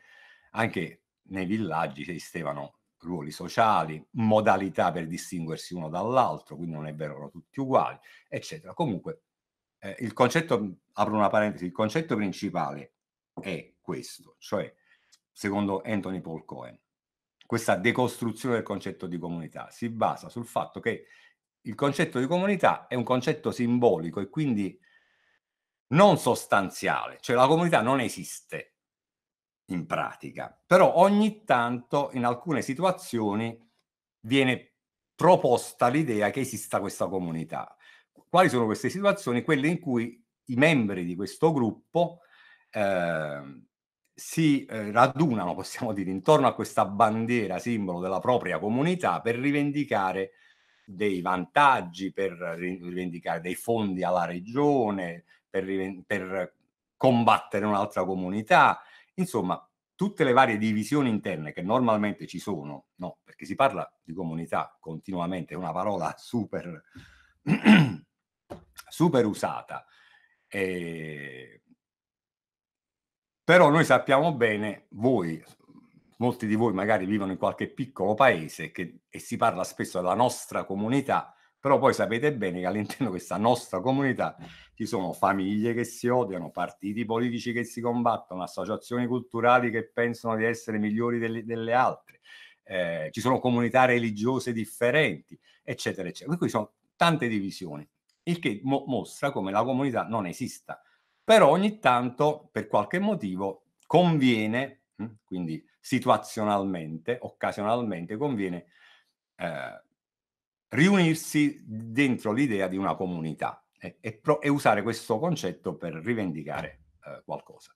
anche nei villaggi esistevano ruoli sociali, modalità per distinguersi uno dall'altro, quindi non è vero erano tutti uguali, eccetera. Comunque, eh, il concetto, apro una parentesi, il concetto principale è questo, cioè, secondo Anthony Paul Cohen, questa decostruzione del concetto di comunità. Si basa sul fatto che il concetto di comunità è un concetto simbolico e quindi non sostanziale, cioè la comunità non esiste in pratica, però ogni tanto in alcune situazioni viene proposta l'idea che esista questa comunità. Quali sono queste situazioni? Quelle in cui i membri di questo gruppo eh, si eh, radunano, possiamo dire, intorno a questa bandiera, simbolo della propria comunità, per rivendicare dei vantaggi, per rivendicare dei fondi alla regione, per, per combattere un'altra comunità. Insomma, tutte le varie divisioni interne che normalmente ci sono, no, perché si parla di comunità continuamente, è una parola super, super usata. E però noi sappiamo bene, voi, molti di voi magari vivono in qualche piccolo paese che, e si parla spesso della nostra comunità, però poi sapete bene che all'interno di questa nostra comunità ci sono famiglie che si odiano, partiti politici che si combattono, associazioni culturali che pensano di essere migliori delle, delle altre, eh, ci sono comunità religiose differenti, eccetera, eccetera. Per cui ci sono tante divisioni, il che mo- mostra come la comunità non esista però ogni tanto, per qualche motivo, conviene, mm, quindi situazionalmente, occasionalmente, conviene eh, riunirsi dentro l'idea di una comunità e, e, pro, e usare questo concetto per rivendicare eh, qualcosa.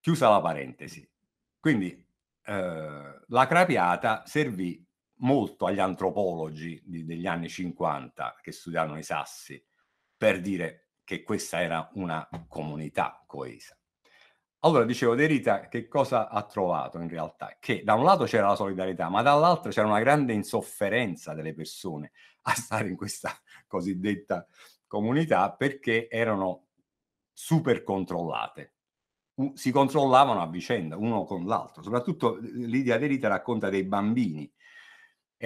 Chiusa la parentesi. Quindi eh, la crapiata servì molto agli antropologi di, degli anni 50 che studiavano i sassi per dire che questa era una comunità coesa. Allora, dicevo, De Rita che cosa ha trovato in realtà? Che da un lato c'era la solidarietà, ma dall'altro c'era una grande insofferenza delle persone a stare in questa cosiddetta comunità perché erano super controllate. Si controllavano a vicenda, uno con l'altro. Soprattutto eh, Lidia De Rita racconta dei bambini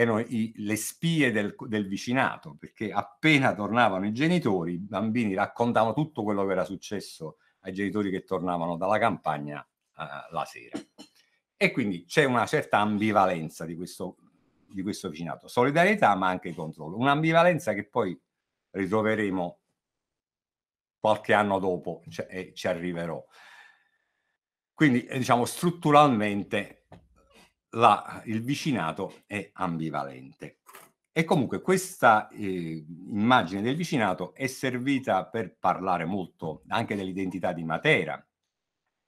erano i, le spie del, del, vicinato, perché appena tornavano i genitori, i bambini raccontavano tutto quello che era successo ai genitori che tornavano dalla campagna eh, la sera. E quindi c'è una certa ambivalenza di questo, di questo vicinato, solidarietà ma anche controllo, un'ambivalenza che poi ritroveremo qualche anno dopo cioè, e eh, ci arriverò. Quindi eh, diciamo strutturalmente la, il vicinato è ambivalente. E comunque questa eh, immagine del vicinato è servita per parlare molto anche dell'identità di Matera.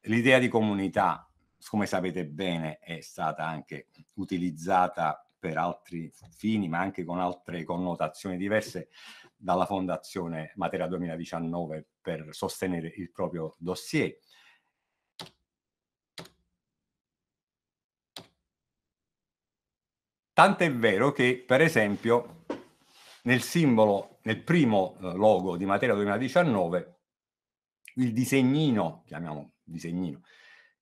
L'idea di comunità, come sapete bene, è stata anche utilizzata per altri fini, ma anche con altre connotazioni diverse dalla Fondazione Matera 2019 per sostenere il proprio dossier. Tant'è vero che, per esempio, nel simbolo, nel primo eh, logo di Matera 2019, il disegnino, chiamiamo disegnino,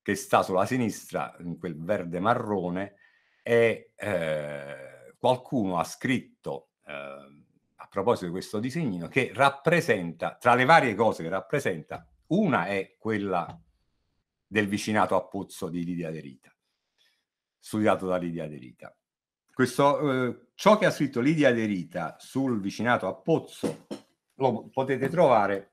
che sta sulla sinistra, in quel verde marrone, è, eh, qualcuno ha scritto eh, a proposito di questo disegnino che rappresenta, tra le varie cose che rappresenta, una è quella del vicinato a Pozzo di Lidia Derita, studiato da Lidia Derita. Questo, eh, ciò che ha scritto Lidia Derita sul vicinato a Pozzo lo potete trovare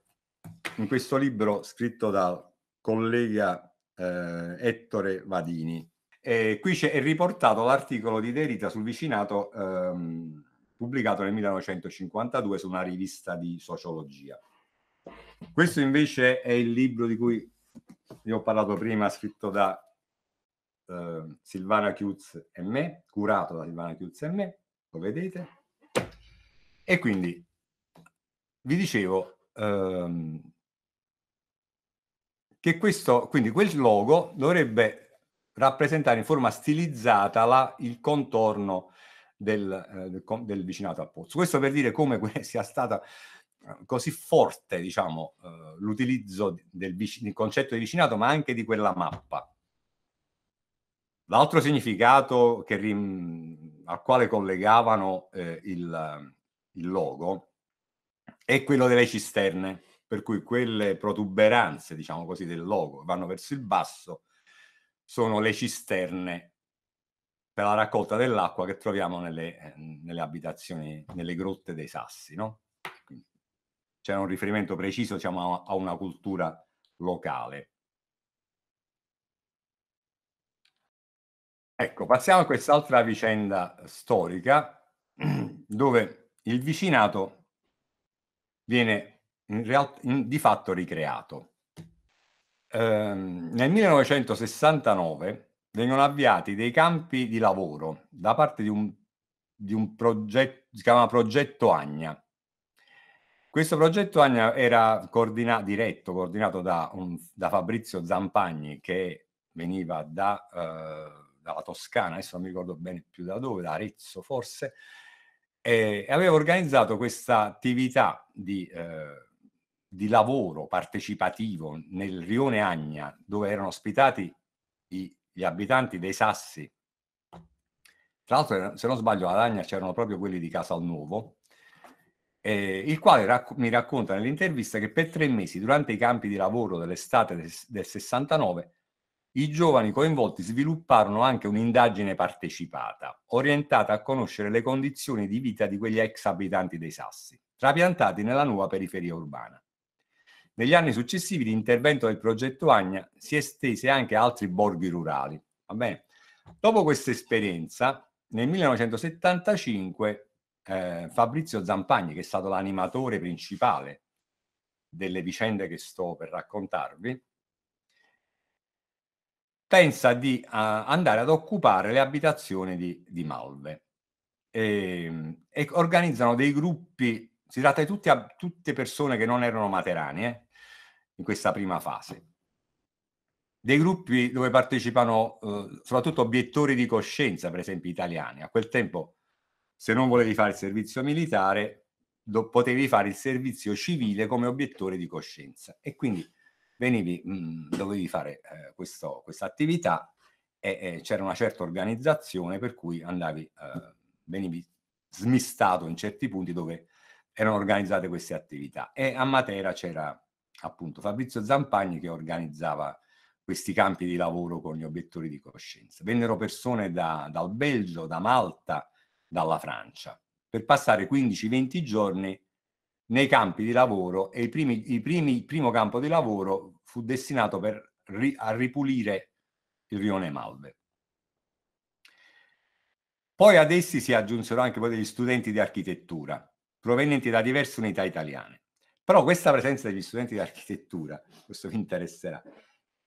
in questo libro scritto dal collega eh, Ettore Vadini. E qui è riportato l'articolo di Derita sul vicinato ehm, pubblicato nel 1952 su una rivista di sociologia. Questo invece è il libro di cui vi ho parlato prima, scritto da Ehm, Silvana Chiuz e me, curato da Silvana Chiuz e me, lo vedete. E quindi vi dicevo ehm, che questo, quindi quel logo dovrebbe rappresentare in forma stilizzata la, il contorno del, eh, del, del, vicinato al pozzo. Questo per dire come sia stata eh, così forte, diciamo, eh, l'utilizzo del, del concetto di vicinato, ma anche di quella mappa. L'altro significato che, al quale collegavano eh, il, il logo è quello delle cisterne, per cui quelle protuberanze, diciamo così, del logo vanno verso il basso, sono le cisterne per la raccolta dell'acqua che troviamo nelle, eh, nelle abitazioni, nelle grotte dei sassi, no? Quindi un riferimento preciso diciamo, a una cultura locale. Ecco, passiamo a quest'altra vicenda storica dove il vicinato viene real- in, di fatto ricreato. Ehm, nel 1969 vengono avviati dei campi di lavoro da parte di un, di un progetto, si chiama Progetto Agna. Questo progetto Agna era coordina- diretto, coordinato da, un, da, Fabrizio Zampagni che veniva da... Eh, dalla Toscana, adesso non mi ricordo bene più da dove, da Arezzo forse, e aveva organizzato questa attività di, eh, di lavoro partecipativo nel rione Agna, dove erano ospitati i, gli abitanti dei Sassi. Tra l'altro, se non sbaglio, ad Agna c'erano proprio quelli di Casal Nuovo, eh, il quale racc- mi racconta nell'intervista che per tre mesi, durante i campi di lavoro dell'estate del, del 69, i giovani coinvolti svilupparono anche un'indagine partecipata, orientata a conoscere le condizioni di vita di quegli ex abitanti dei sassi, trapiantati nella nuova periferia urbana. Negli anni successivi l'intervento del progetto Agna si estese anche a altri borghi rurali. Dopo questa esperienza, nel 1975 eh, Fabrizio Zampagni, che è stato l'animatore principale delle vicende che sto per raccontarvi, pensa di uh, andare ad occupare le abitazioni di, di Malve e, ehm, e, organizzano dei gruppi, si tratta di tutte, tutte persone che non erano materane eh, in questa prima fase, dei gruppi dove partecipano uh, soprattutto obiettori di coscienza, per esempio italiani. A quel tempo se non volevi fare il servizio militare, do, potevi fare il servizio civile come obiettore di coscienza. E quindi venivi, mh, mm, dovevi fare eh, questa attività e eh, c'era una certa organizzazione per cui andavi, eh, venivi smistato in certi punti dove erano organizzate queste attività. E a Matera c'era appunto Fabrizio Zampagni che organizzava questi campi di lavoro con gli obiettori di coscienza. Vennero persone da, dal Belgio, da Malta, dalla Francia, per passare 15-20 giorni nei campi di lavoro e i primi, i primi, il primo campo di lavoro fu destinato per, a ripulire il rione Malve. Poi ad essi si aggiunsero anche poi degli studenti di architettura provenienti da diverse unità italiane. Però questa presenza degli studenti di architettura, questo vi interesserà,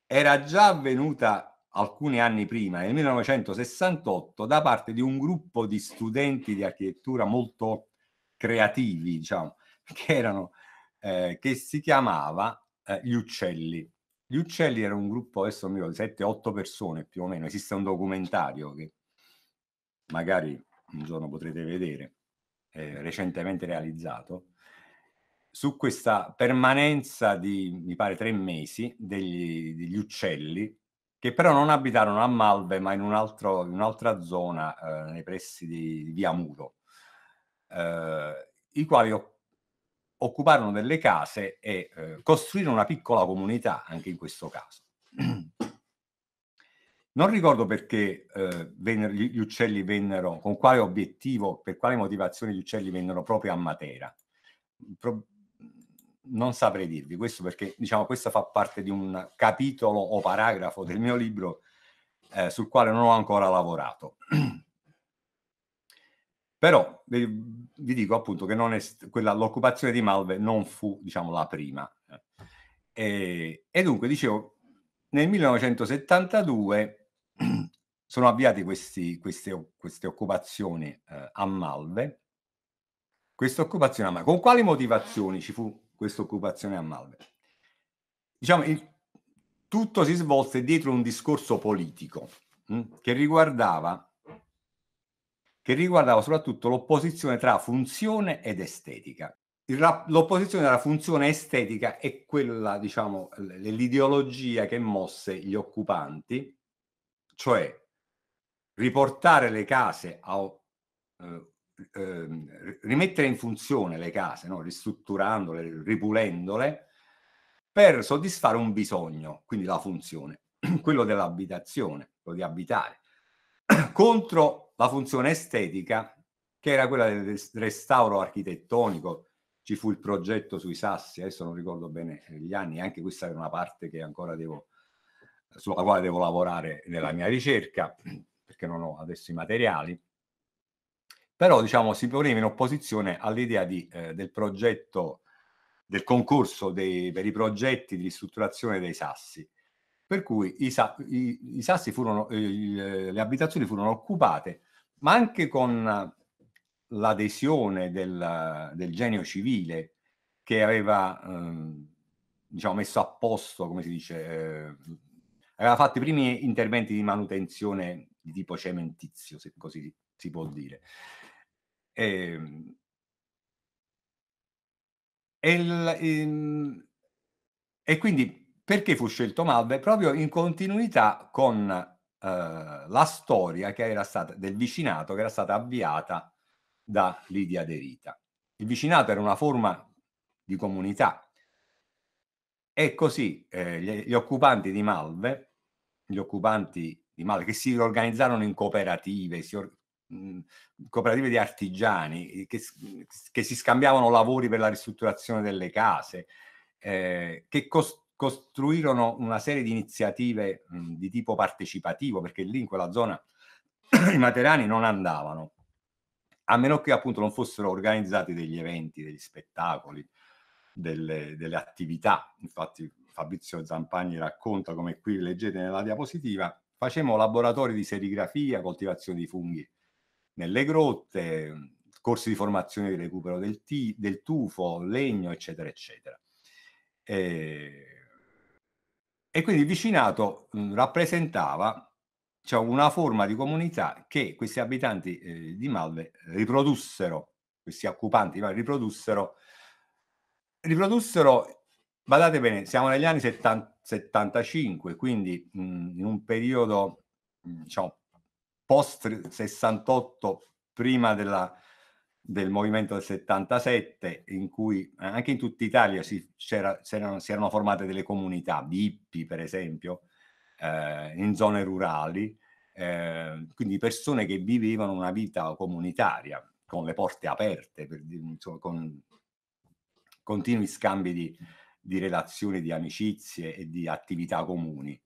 era già avvenuta alcuni anni prima, nel 1968, da parte di un gruppo di studenti di architettura molto creativi, diciamo, che, erano, eh, che si chiamava eh, Gli Uccelli. Gli Uccelli era un gruppo, adesso non mi ricordo, 7-8 persone più o meno. Esiste un documentario che magari un giorno potrete vedere, eh, recentemente realizzato, su questa permanenza di, mi pare, tre mesi degli, degli uccelli che però non abitarono a Malve, ma in, un altro, in un'altra zona eh, nei pressi di, di Via Muro, eh, i quali ho occuparono delle case e eh, costruirono una piccola comunità anche in questo caso. Non ricordo perché eh, vennero, gli uccelli vennero, con quale obiettivo, per quale motivazione gli uccelli vennero proprio a Matera. Pro- non saprei dirvi questo perché diciamo questo fa parte di un capitolo o paragrafo del mio libro eh, sul quale non ho ancora lavorato. Però vi dico appunto che non è quella, l'occupazione di Malve non fu diciamo, la prima. Eh. E, e dunque, dicevo, nel 1972 sono avviate questi, queste, queste, occupazioni eh, a Malve. Questa occupazione a Malve. Con quali motivazioni ci fu questa occupazione a Malve? Diciamo, il, tutto si svolse dietro un discorso politico mh, hm, che riguardava che riguardava soprattutto l'opposizione tra funzione ed estetica. Rap- l'opposizione tra funzione estetica e quella, diciamo, l- l'ideologia che mosse gli occupanti, cioè riportare le case a, eh, ehm, rimettere in funzione le case, no? ristrutturandole, ripulendole, per soddisfare un bisogno, quindi la funzione, quello dell'abitazione, quello di abitare, contro la funzione estetica che era quella del restauro architettonico. Ci fu il progetto sui sassi, adesso non ricordo bene gli anni, anche questa è una parte che ancora devo, sulla quale devo lavorare nella mia ricerca, perché non ho adesso i materiali. Però diciamo, si poneva in opposizione all'idea di, eh, del progetto, del concorso dei, per i progetti di ristrutturazione dei sassi. Per cui i, i, i sassi furono, eh, le abitazioni furono occupate ma anche con l'adesione del, del genio civile che aveva ehm, diciamo, messo a posto, come si dice, eh, aveva fatto i primi interventi di manutenzione di tipo cementizio, se così si può dire. Ehm, e, e, ehm, e quindi perché fu scelto Malve? Proprio in continuità con eh, la storia che era stata, del vicinato che era stata avviata da Lidia Derita. Il vicinato era una forma di comunità e così eh, gli, gli, occupanti di Malve, gli occupanti di Malve che si organizzarono in cooperative, or, mm, cooperative di artigiani che, che, si scambiavano lavori per la ristrutturazione delle case, eh, che costruivano costruirono una serie di iniziative mh, di tipo partecipativo, perché lì in quella zona i materiali non andavano, a meno che appunto non fossero organizzati degli eventi, degli spettacoli, delle, delle attività. Infatti Fabrizio Zampagni racconta come qui leggete nella diapositiva, facevamo laboratori di serigrafia, coltivazione di funghi nelle grotte, corsi di formazione di recupero del, t- del tufo, legno, eccetera, eccetera. E e quindi il vicinato mhmm, rappresentava cioè, una forma di comunità che questi abitanti eh, di Malve riprodussero, questi occupanti ma riprodussero, riprodussero, guardate bene, siamo negli anni 70, 75, quindi mh, mhmm, in un periodo mhmm, diciamo, post 68, prima della del movimento del 77 in cui eh, anche in tutta Italia si, si, erano formate delle comunità, Bippi per esempio, eh, in zone rurali, eh, quindi persone che vivevano una vita comunitaria con le porte aperte, per, insomma, con continui scambi di, di relazioni, di amicizie e di attività comuni.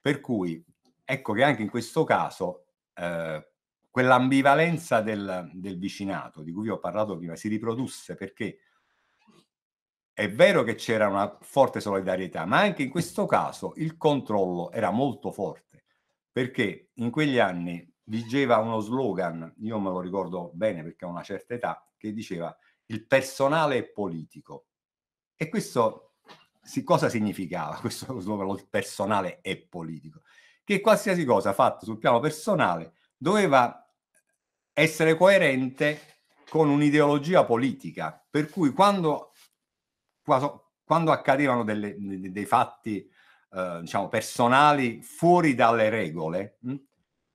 Per cui ecco che anche in questo caso eh, quell'ambivalenza del, del vicinato di cui vi ho parlato prima si riprodusse perché è vero che c'era una forte solidarietà, ma anche in questo caso il controllo era molto forte, perché in quegli anni vigeva uno slogan, io me lo ricordo bene perché ho una certa età, che diceva il personale è politico. E questo si, cosa significava questo slogan, il personale è politico? Che qualsiasi cosa fatta sul piano personale doveva essere coerente con un'ideologia politica, per cui quando, quando accadevano delle, dei fatti eh, diciamo, personali fuori dalle regole, hm,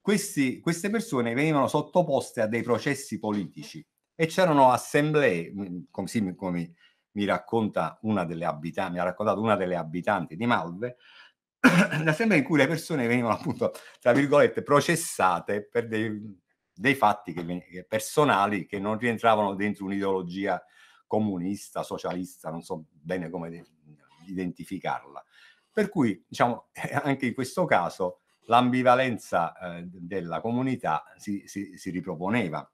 questi, queste persone venivano sottoposte a dei processi politici e c'erano assemblee, hm, così come mi racconta una delle abitanti, mi ha raccontato una delle abitanti di Malve, la sembra in cui le persone venivano appunto, tra virgolette, processate per dei, dei fatti che, personali che non rientravano dentro un'ideologia comunista, socialista, non so bene come identificarla. Per cui, diciamo, anche in questo caso l'ambivalenza eh, della comunità si, si, si riproponeva.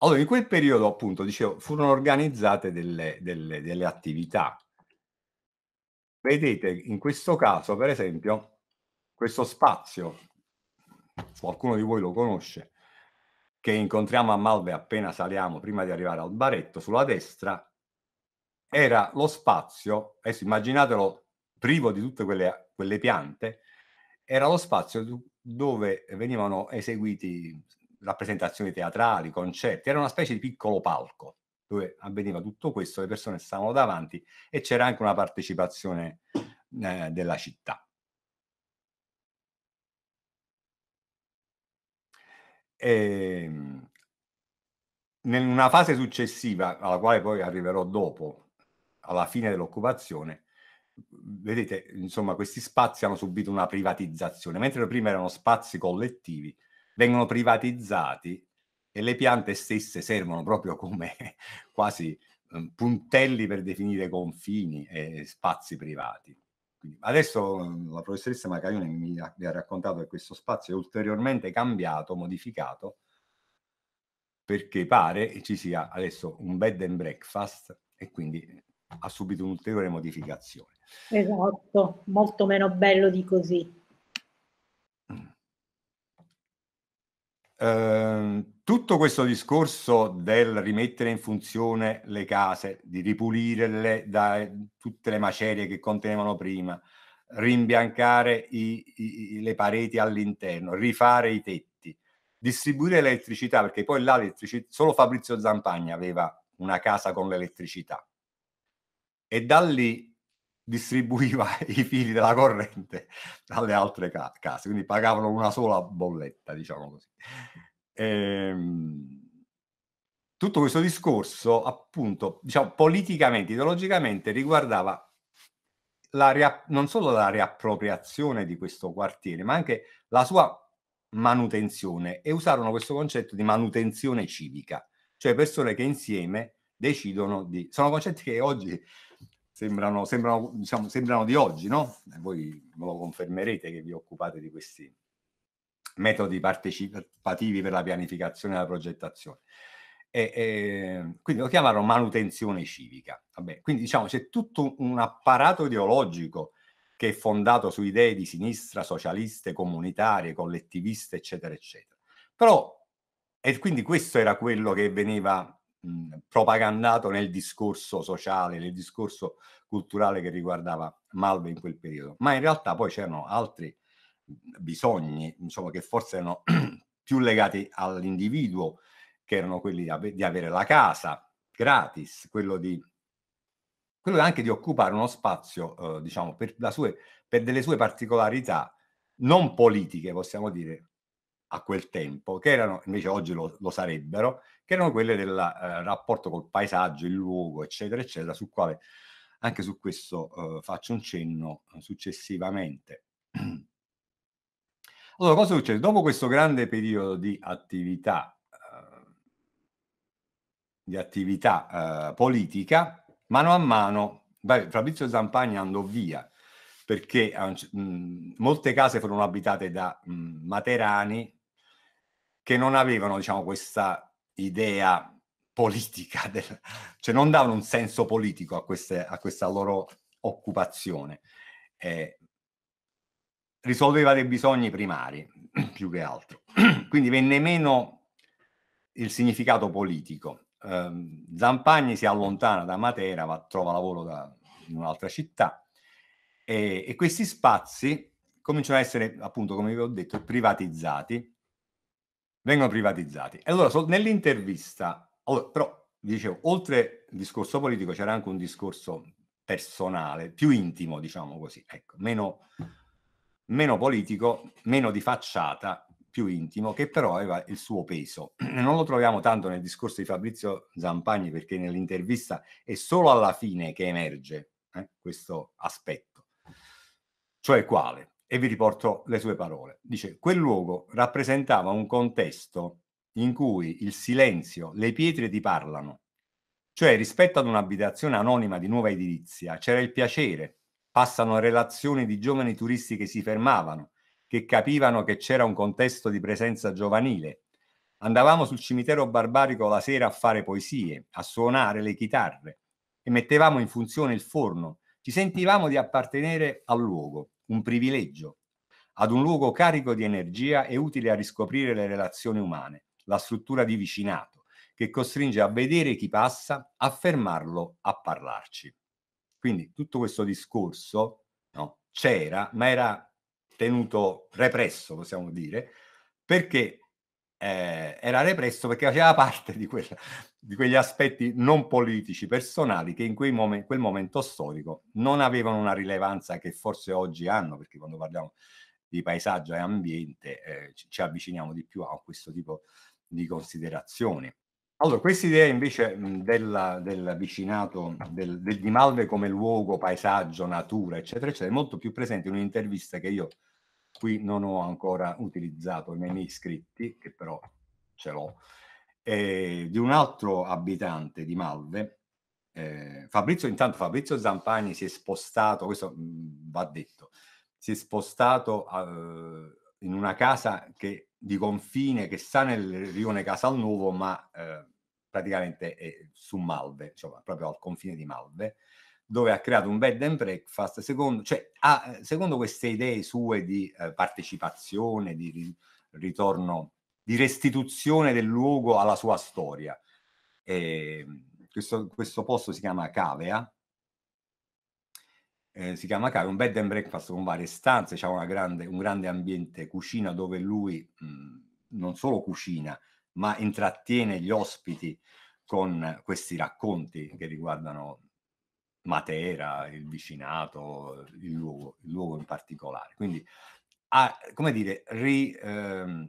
Allora, in quel periodo, appunto, dicevo, furono organizzate delle, delle, delle attività Vedete, in questo caso, per esempio, questo spazio, qualcuno di voi lo conosce, che incontriamo a Malve appena saliamo, prima di arrivare al baretto, sulla destra, era lo spazio, adesso immaginatelo privo di tutte quelle, quelle piante, era lo spazio dove venivano eseguiti rappresentazioni teatrali, concerti, era una specie di piccolo palco dove avveniva tutto questo, le persone stavano davanti e c'era anche una partecipazione eh, della città. E, ehm, in una fase successiva, alla quale poi arriverò dopo, alla fine dell'occupazione, vedete, insomma, questi spazi hanno subito una privatizzazione, mentre prima erano spazi collettivi, vengono privatizzati e le piante stesse servono proprio come quasi uhm, puntelli per definire confini e spazi privati. adesso uhm, la professoressa Macaione mi ha, mi ha raccontato che questo spazio è ulteriormente cambiato, modificato, perché pare ci sia adesso un bed and breakfast e quindi uhm, ha subito un'ulteriore modificazione. Esatto, molto meno bello di così. Uh, tutto questo discorso del rimettere in funzione le case, di ripulirle da tutte le macerie che contenevano prima, rimbiancare i, i, le pareti all'interno, rifare i tetti, distribuire l'elettricità, perché poi là l'elettricità, solo Fabrizio Zampagna aveva una casa con l'elettricità e da lì distribuiva i fili della corrente alle altre ca- case, quindi pagavano una sola bolletta, diciamo così ehm, tutto questo discorso, appunto, diciamo, politicamente, ideologicamente, riguardava ria- non solo la riappropriazione di questo quartiere, ma anche la sua manutenzione e usarono questo concetto di manutenzione civica, cioè persone che insieme decidono di... Sono concetti che oggi sembrano, sembrano, diciamo, sembrano di oggi, no? E voi me lo confermerete che vi occupate di questi, metodi partecipativi per la pianificazione e la progettazione. E, e, quindi lo chiamarono manutenzione civica. Vabbè, quindi diciamo c'è tutto un apparato ideologico che è fondato su idee di sinistra, socialiste, comunitarie, collettiviste, eccetera, eccetera. Però, e quindi questo era quello che veniva mh, propagandato nel discorso sociale, nel discorso culturale che riguardava Malve in quel periodo. Ma in realtà poi c'erano altri bisogni, insomma, che forse erano più legati all'individuo, che erano quelli di, avere la casa gratis, quello di quello anche di occupare uno spazio, eh, diciamo, per, sue, per, delle sue particolarità non politiche, possiamo dire, a quel tempo, che erano, invece oggi lo, lo sarebbero, che erano quelle del eh, rapporto col paesaggio, il luogo, eccetera, eccetera, sul quale anche su questo eh, faccio un cenno successivamente. Allora, cosa succede? Dopo questo grande periodo di attività, eh, di attività eh, politica, mano a mano, beh, Fabrizio Zampagna andò via perché mh, molte case furono abitate da mh, materani che non avevano diciamo, questa idea politica, del, cioè non davano un senso politico a, queste, a questa loro occupazione. Eh, risolveva dei bisogni primari, più che altro. Quindi venne meno il significato politico. Eh, Zampagni si allontana da Matera, ma trova lavoro da, in un'altra città e, e questi spazi cominciano a essere, appunto, come vi ho detto, privatizzati. Vengono privatizzati. E allora nell'intervista, allora, però, vi dicevo, oltre al discorso politico c'era anche un discorso personale, più intimo, diciamo così, ecco, meno meno politico, meno di facciata, più intimo, che però aveva il suo peso. Non lo troviamo tanto nel discorso di Fabrizio Zampagni, perché nell'intervista è solo alla fine che emerge eh, questo aspetto, cioè quale? E vi riporto le sue parole. Dice, quel luogo rappresentava un contesto in cui il silenzio, le pietre ti parlano, cioè rispetto ad un'abitazione anonima di nuova edilizia c'era il piacere passano relazioni di giovani turisti che si fermavano, che capivano che c'era un contesto di presenza giovanile. Andavamo sul cimitero barbarico la sera a fare poesie, a suonare le chitarre e mettevamo in funzione il forno. Ci sentivamo di appartenere al luogo, un privilegio, ad un luogo carico di energia e utile a riscoprire le relazioni umane, la struttura di vicinato, che costringe a vedere chi passa, a fermarlo, a parlarci. Quindi tutto questo discorso no, c'era, ma era tenuto represso, possiamo dire, perché eh, era represso perché faceva parte di, quella, di, quegli aspetti non politici personali che in momen- quel momento storico non avevano una rilevanza che forse oggi hanno, perché quando parliamo di paesaggio e ambiente eh, ci avviciniamo di più a questo tipo di considerazioni. Allora, questa idea invece della, del vicinato del, del, di Malve come luogo, paesaggio, natura, eccetera, eccetera, è molto più presente in un'intervista che io qui non ho ancora utilizzato nei miei scritti, che però ce l'ho, eh, di un altro abitante di Malve. Eh, Fabrizio, intanto Fabrizio Zampani si è spostato, questo va detto, si è spostato a, eh, in una casa che, di confine che sta nel rione Casalnuovo, ma eh, praticamente è su Malve, cioè proprio al confine di Malve, dove ha creato un bed and breakfast, secondo, cioè, ha, eh, secondo queste idee sue di eh, partecipazione, di ri, ritorno, di restituzione del luogo alla sua storia. E, ehm, questo, questo posto si chiama Cavea, eh, si chiama Cave, un bed and breakfast con varie stanze, c'è grande, un grande ambiente cucina dove lui mh, mhmm, non solo cucina, ma intrattiene gli ospiti con questi racconti che riguardano Matera, il vicinato, il luogo, il luogo in particolare. Quindi ha, come dire, ri, ehm,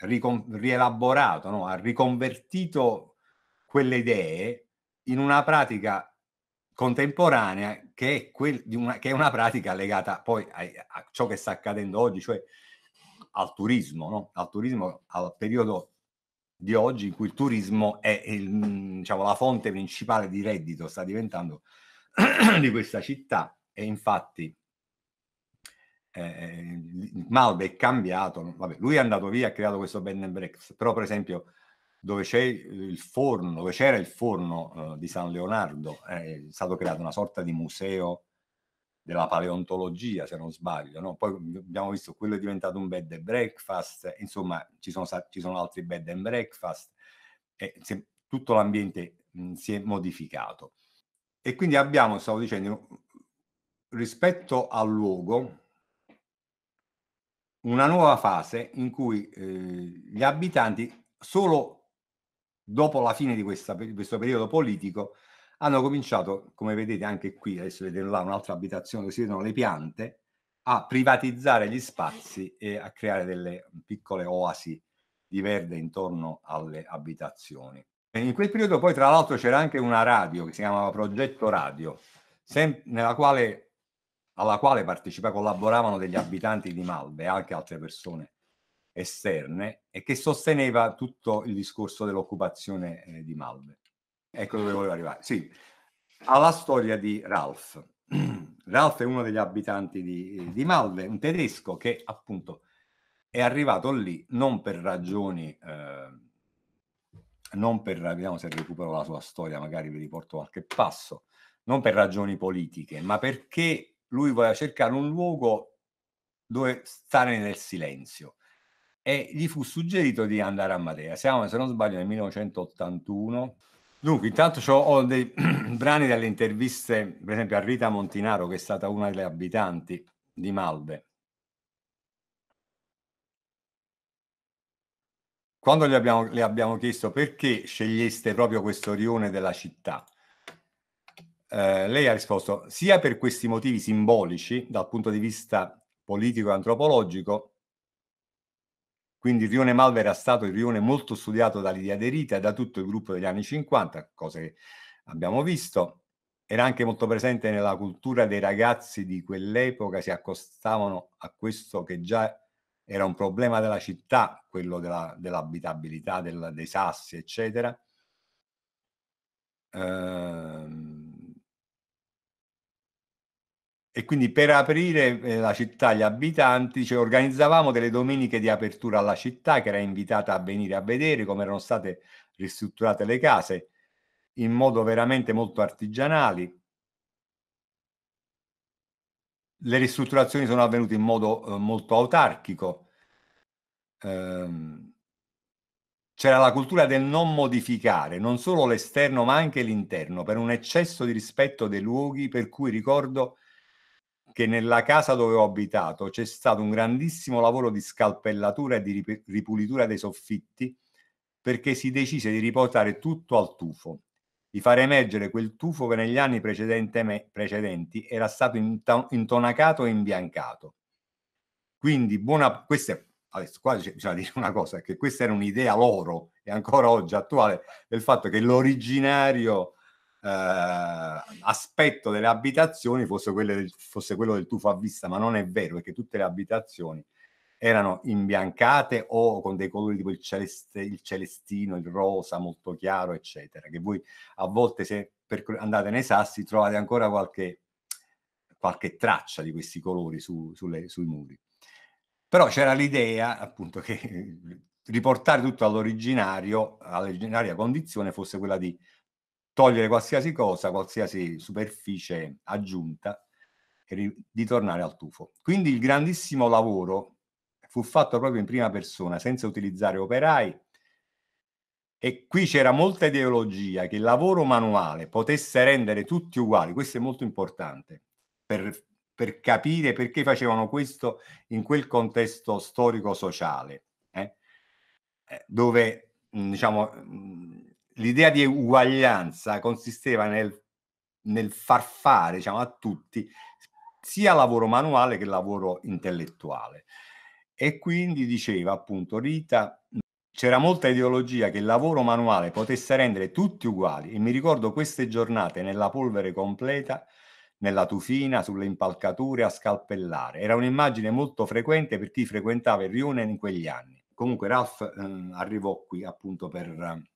ricon- rielaborato, no? ha riconvertito quelle idee in una pratica contemporanea che è, quel, una, che è una, pratica legata poi a, a, ciò che sta accadendo oggi, cioè al turismo, no? al turismo, al periodo di oggi in cui il turismo è il, diciamo, la fonte principale di reddito, sta diventando di questa città e infatti eh, Malbe è cambiato, vabbè, lui è andato via, ha creato questo Ben Breakfast, però per esempio dove, c'è il forno, dove c'era il forno eh, di San Leonardo, è stato creato una sorta di museo della paleontologia, se non sbaglio. No? Poi abbiamo visto quello è diventato un bed and breakfast, insomma ci sono, ci sono altri bed and breakfast, e se, tutto l'ambiente mh, si è modificato. E quindi abbiamo, stavo dicendo, rispetto al luogo, una nuova fase in cui eh, gli abitanti solo dopo la fine di, questa, di questo periodo politico, hanno cominciato, come vedete anche qui, adesso vedete là un'altra abitazione dove si vedono le piante, a privatizzare gli spazi e a creare delle piccole oasi di verde intorno alle abitazioni. E in quel periodo poi tra l'altro c'era anche una radio che si chiamava Progetto Radio, sem- quale, alla quale partecipa, collaboravano degli abitanti di Malve e anche altre persone esterne e che sosteneva tutto il discorso dell'occupazione eh, di Malve. Ecco dove ah. volevo arrivare. Sì, alla storia di Ralph. Ralph è uno degli abitanti di, di Malve, un tedesco che appunto è arrivato lì non per ragioni, eh, non per, vediamo se recupero la sua storia, magari vi riporto qualche passo, non per ragioni politiche, ma perché lui voleva cercare un luogo dove stare nel silenzio e gli fu suggerito di andare a Matera. Siamo, se non sbaglio, nel 1981. Dunque, intanto ho dei brani delle interviste, per esempio a Rita Montinaro, che è stata una delle abitanti di Malve. Quando le abbiamo, le abbiamo chiesto perché sceglieste proprio questo rione della città, eh, lei ha risposto sia per questi motivi simbolici dal punto di vista politico e antropologico, quindi il rione Malva era stato il rione molto studiato dall'idea Lidia Derita e da tutto il gruppo degli anni 50, cose che abbiamo visto. Era anche molto presente nella cultura dei ragazzi di quell'epoca, si accostavano a questo che già era un problema della città, quello della, dell'abitabilità, del, dei sassi, eccetera. Ehm, E quindi per aprire eh, la città agli abitanti, cioè, organizzavamo delle domeniche di apertura alla città che era invitata a venire a vedere come erano state ristrutturate le case in modo veramente molto artigianali. Le ristrutturazioni sono avvenute in modo eh, molto autarchico. Ehm, c'era la cultura del non modificare, non solo l'esterno ma anche l'interno, per un eccesso di rispetto dei luoghi, per cui ricordo che nella casa dove ho abitato c'è stato un grandissimo lavoro di scalpellatura e di ripulitura dei soffitti perché si decise di riportare tutto al tufo, di far emergere quel tufo che negli anni precedenti era stato intonacato e imbiancato. Quindi buona, questa è, adesso qua bisogna dire una cosa, che questa era un'idea loro e ancora oggi attuale del fatto che l'originario eh, aspetto delle abitazioni fosse, del, fosse quello del tufo a vista, ma non è vero perché tutte le abitazioni erano imbiancate o con dei colori tipo il, celeste, il, celestino, il rosa molto chiaro, eccetera, che voi a volte se per, andate nei sassi trovate ancora qualche, qualche traccia di questi colori su, sulle, sui muri. Però c'era l'idea appunto che riportare tutto all'originario, all'originaria condizione fosse quella di togliere qualsiasi cosa, qualsiasi superficie aggiunta e ri- di tornare al tufo. Quindi il grandissimo lavoro fu fatto proprio in prima persona, senza utilizzare operai. E qui c'era molta ideologia che il lavoro manuale potesse rendere tutti uguali, questo è molto importante per, per capire perché facevano questo in quel contesto storico-sociale, eh? eh dove diciamo l'idea di uguaglianza consisteva nel, nel far fare diciamo, a tutti sia lavoro manuale che lavoro intellettuale. E quindi diceva appunto Rita, c'era molta ideologia che il lavoro manuale potesse rendere tutti uguali e mi ricordo queste giornate nella polvere completa, nella tufina, sulle impalcature a scalpellare. Era un'immagine molto frequente per chi frequentava il rione in quegli anni. Comunque Ralph eh, arrivò qui appunto per... Eh,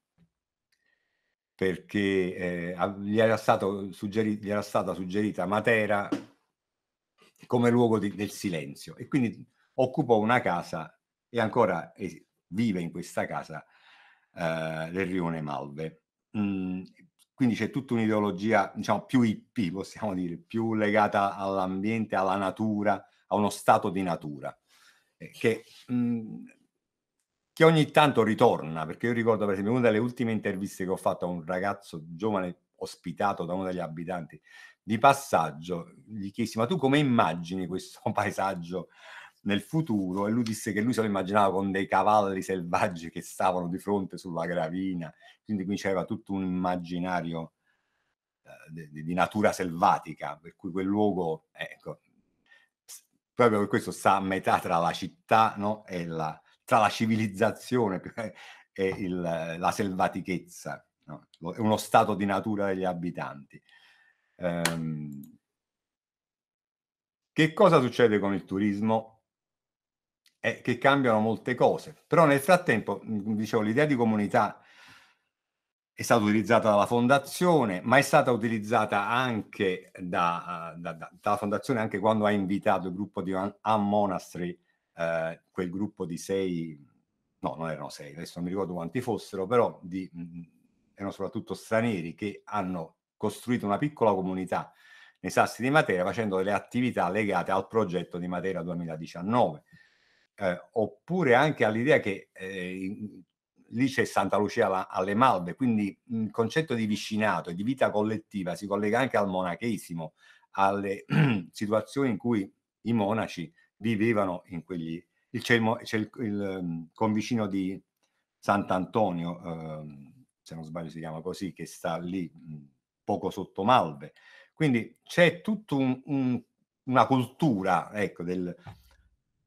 perché eh, gli, era suggeri- gli, era stata suggerita Matera come luogo di- del silenzio e quindi occupò una casa e ancora vive in questa casa eh, del rione Malve. Mm, quindi c'è tutta un'ideologia, diciamo, più hippie, possiamo dire, più legata all'ambiente, alla natura, a uno stato di natura, eh, che mh, mm, che ogni tanto ritorna, perché io ricordo per esempio una delle ultime interviste che ho fatto a un ragazzo giovane ospitato da uno degli abitanti di passaggio, gli chiesi ma tu come immagini questo paesaggio nel futuro? E lui disse che lui se lo immaginava con dei cavalli selvaggi che stavano di fronte sulla gravina, quindi qui c'era tutto un immaginario eh, di, di, natura selvatica, per cui quel luogo, ecco, proprio per questo sta a metà tra la città no, e la tra la civilizzazione e il, la selvatichezza, no? uno stato di natura degli abitanti. Ehm, che cosa succede con il turismo? È che cambiano molte cose, però nel frattempo, dicevo, l'idea di comunità è stata utilizzata dalla fondazione, ma è stata utilizzata anche da, da, da, dalla fondazione anche quando ha invitato il gruppo di Am Monastery eh, quel gruppo di sei, no, non erano sei, adesso non mi ricordo quanti fossero, però di, mh, mm, erano soprattutto stranieri che hanno costruito una piccola comunità nei sassi di Matera facendo delle attività legate al progetto di Matera 2019. Eh, oppure anche all'idea che eh, lì c'è Santa Lucia alle Malve, quindi mm, il concetto di vicinato e di vita collettiva si collega anche al monachesimo, alle situazioni in cui i monaci vivevano in quegli... Il, c'è il, c'è il, il mm, convicino di Sant'Antonio, eh, se non sbaglio si chiama così, che sta lì mm, poco sotto Malve. Quindi c'è tutta un, un, una cultura, ecco, del,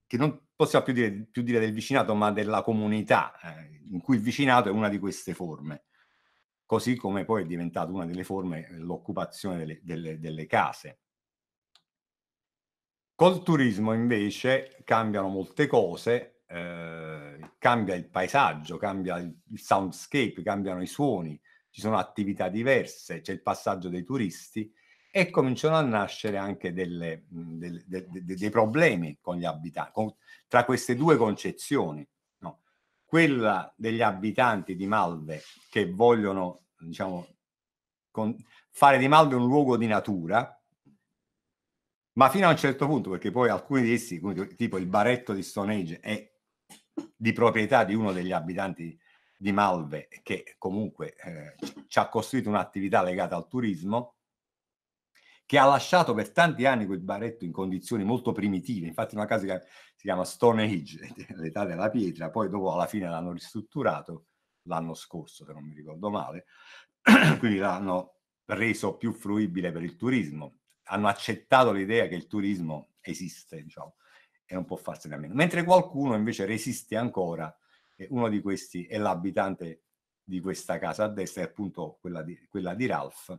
che non possiamo più dire, più dire, del vicinato, ma della comunità, eh, in cui il vicinato è una di queste forme, così come poi è diventata una delle forme eh, l'occupazione delle, delle, delle case. Col turismo invece cambiano molte cose, eh, cambia il paesaggio, cambia il soundscape, cambiano i suoni, ci sono attività diverse, c'è il passaggio dei turisti e cominciano a nascere anche delle, delle, de, de, de, dei problemi con gli abitanti, con, tra queste due concezioni. No? Quella degli abitanti di Malve che vogliono diciamo, con, fare di Malve un luogo di natura, ma fino a un certo punto, perché poi alcuni di essi, tipo il baretto di Stone Age, è di proprietà di uno degli abitanti di Malve, che comunque eh, ci ha costruito un'attività legata al turismo, che ha lasciato per tanti anni quel baretto in condizioni molto primitive. Infatti una casa che si chiama Stone Age, l'età della pietra, poi dopo alla fine l'hanno ristrutturato l'anno scorso, se non mi ricordo male, quindi l'hanno reso più fruibile per il turismo hanno accettato l'idea che il turismo esiste, diciamo, e non può farsene a meno. Mentre qualcuno invece resiste ancora, e uno di questi è l'abitante di questa casa a destra, è appunto quella di, quella di Ralph,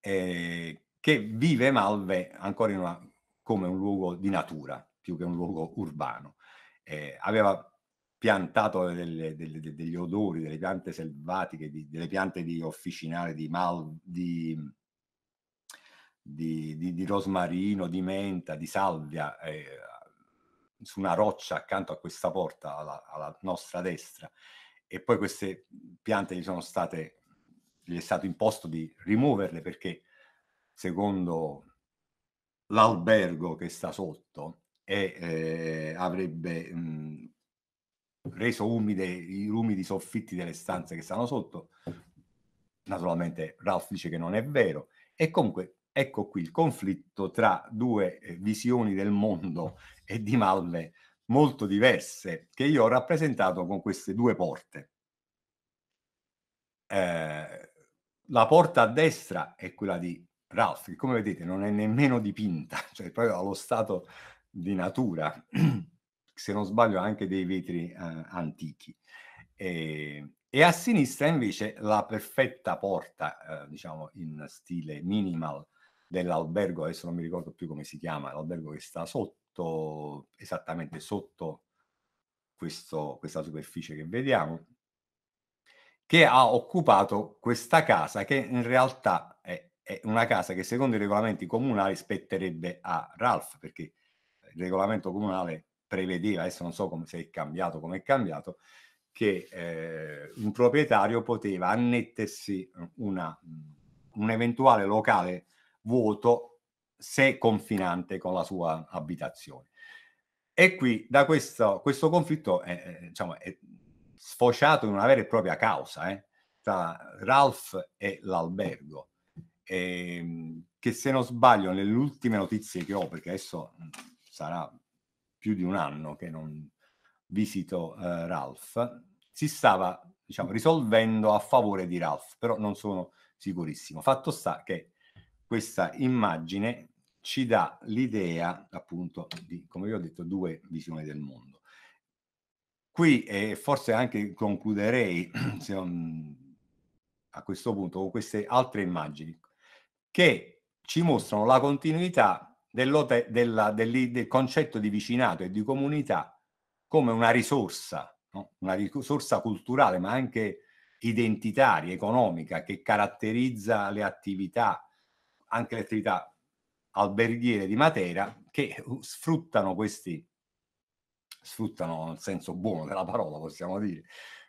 eh, che vive Malve ancora una, come un luogo di natura, più che un luogo urbano. Eh, aveva piantato delle, delle, degli odori, delle piante selvatiche, di, delle piante di officinale, di, mal, di di, di, di rosmarino, di menta, di salvia eh, su una roccia accanto a questa porta alla, alla nostra destra e poi queste piante gli sono state gli è stato imposto di rimuoverle perché secondo l'albergo che sta sotto e, eh, avrebbe mh, mm, reso umide i rumidi soffitti delle stanze che stanno sotto naturalmente Ralph dice che non è vero e comunque Ecco qui il conflitto tra due eh, visioni del mondo e di Malve molto diverse che io ho rappresentato con queste due porte. Eh, la porta a destra è quella di Ralph, che come vedete non è nemmeno dipinta, cioè proprio allo stato di natura, se non sbaglio anche dei vetri eh, antichi. E, e, a sinistra invece la perfetta porta, eh, diciamo in stile minimal, dell'albergo, adesso non mi ricordo più come si chiama, l'albergo che sta sotto, esattamente sotto questo, questa superficie che vediamo, che ha occupato questa casa che in realtà è, è, una casa che secondo i regolamenti comunali spetterebbe a Ralph, perché il regolamento comunale prevedeva, adesso non so come, se è cambiato, come è cambiato, che eh, un proprietario poteva annettersi una, un eventuale locale vuoto se confinante con la sua abitazione. E qui da questo, questo conflitto è, diciamo, è, sfociato in una vera e propria causa eh, tra Ralph e l'albergo, e, ehm, che se non sbaglio nelle ultime notizie che ho, perché adesso mm, sarà più di un anno che non visito eh, Ralph, si stava diciamo, risolvendo a favore di Ralph, però non sono sicurissimo. Fatto sta che questa immagine ci dà l'idea appunto di, come vi ho detto, due visioni del mondo. Qui eh, forse anche concluderei se, um, a questo punto con queste altre immagini che ci mostrano la continuità della, del, del concetto di vicinato e di comunità come una risorsa, no? una risorsa culturale ma anche identitaria, economica, che caratterizza le attività anche le attività alberghiere di Matera che uh, sfruttano questi, sfruttano nel senso buono della parola, possiamo dire,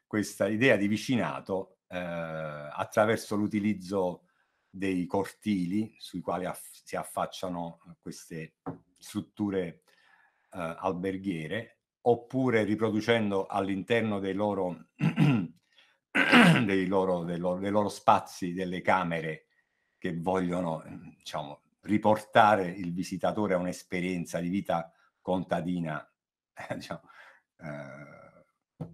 questa idea di vicinato eh, attraverso l'utilizzo dei cortili sui quali aff- si affacciano queste strutture eh, alberghiere oppure riproducendo all'interno dei loro, dei, loro, dei, loro, dei loro spazi delle camere che vogliono ehm, diciamo, riportare il visitatore a un'esperienza di vita contadina eh, diciamo, eh,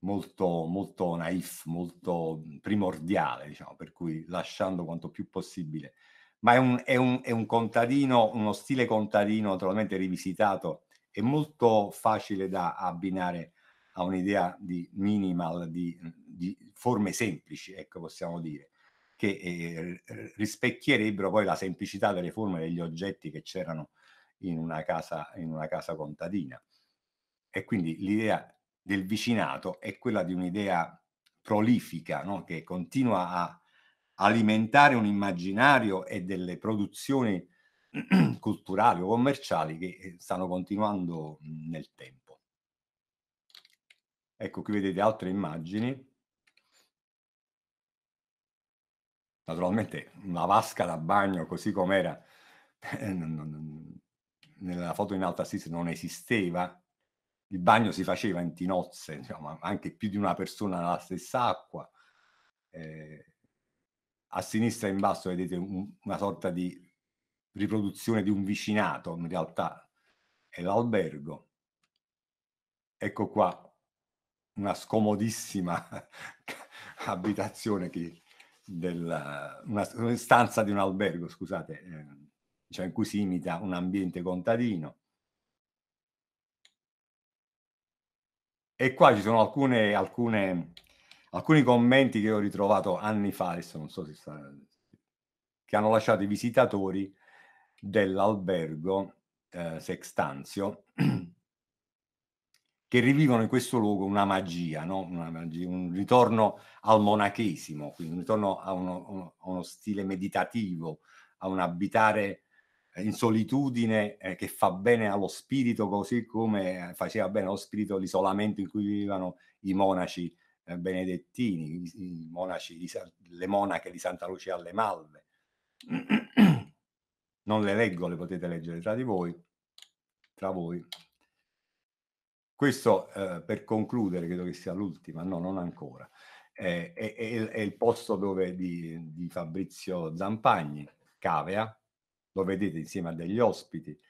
molto, molto naif, molto primordiale, diciamo, per cui lasciando quanto più possibile. Ma è un, è un, è un contadino, uno stile contadino naturalmente rivisitato è molto facile da abbinare a un'idea di minimal, di, di, forme semplici, ecco possiamo dire che eh, rispecchierebbero poi la semplicità delle forme degli oggetti che c'erano in una casa, in una casa contadina. E quindi l'idea del vicinato è quella di un'idea prolifica no? che continua a alimentare un immaginario e delle produzioni culturali o commerciali che eh, stanno continuando mhmm, nel tempo. Ecco, qui vedete altre immagini naturalmente una vasca da bagno così com'era eh, nella foto in alta sinistra non esisteva il bagno si faceva in tinozze insomma anche più di una persona nella stessa acqua eh, a sinistra in basso vedete un, una sorta di riproduzione di un vicinato in realtà è l'albergo ecco qua una scomodissima abitazione che della, una, una stanza di un albergo, scusate, eh, cioè in cui si imita un ambiente contadino. E qua ci sono alcune, alcune, alcuni commenti che ho ritrovato anni fa, adesso non so se sta, che hanno lasciato i visitatori dell'albergo eh, Sextanzio che rivivono in questo luogo una magia, no? una magia un ritorno al monachesimo, quindi un ritorno a uno, a uno stile meditativo, a un abitare eh, in solitudine eh, che fa bene allo spirito, così come eh, faceva bene allo spirito l'isolamento in cui vivevano i monaci eh, benedettini, i, i monaci di, le monache di Santa Lucia alle Malve. Non le leggo, le potete leggere tra di voi, tra voi. Questo eh, per concludere, credo che sia l'ultima, no, non ancora. Eh, è, è, è, il posto dove di, di, Fabrizio Zampagni, Cavea, lo vedete insieme a degli ospiti,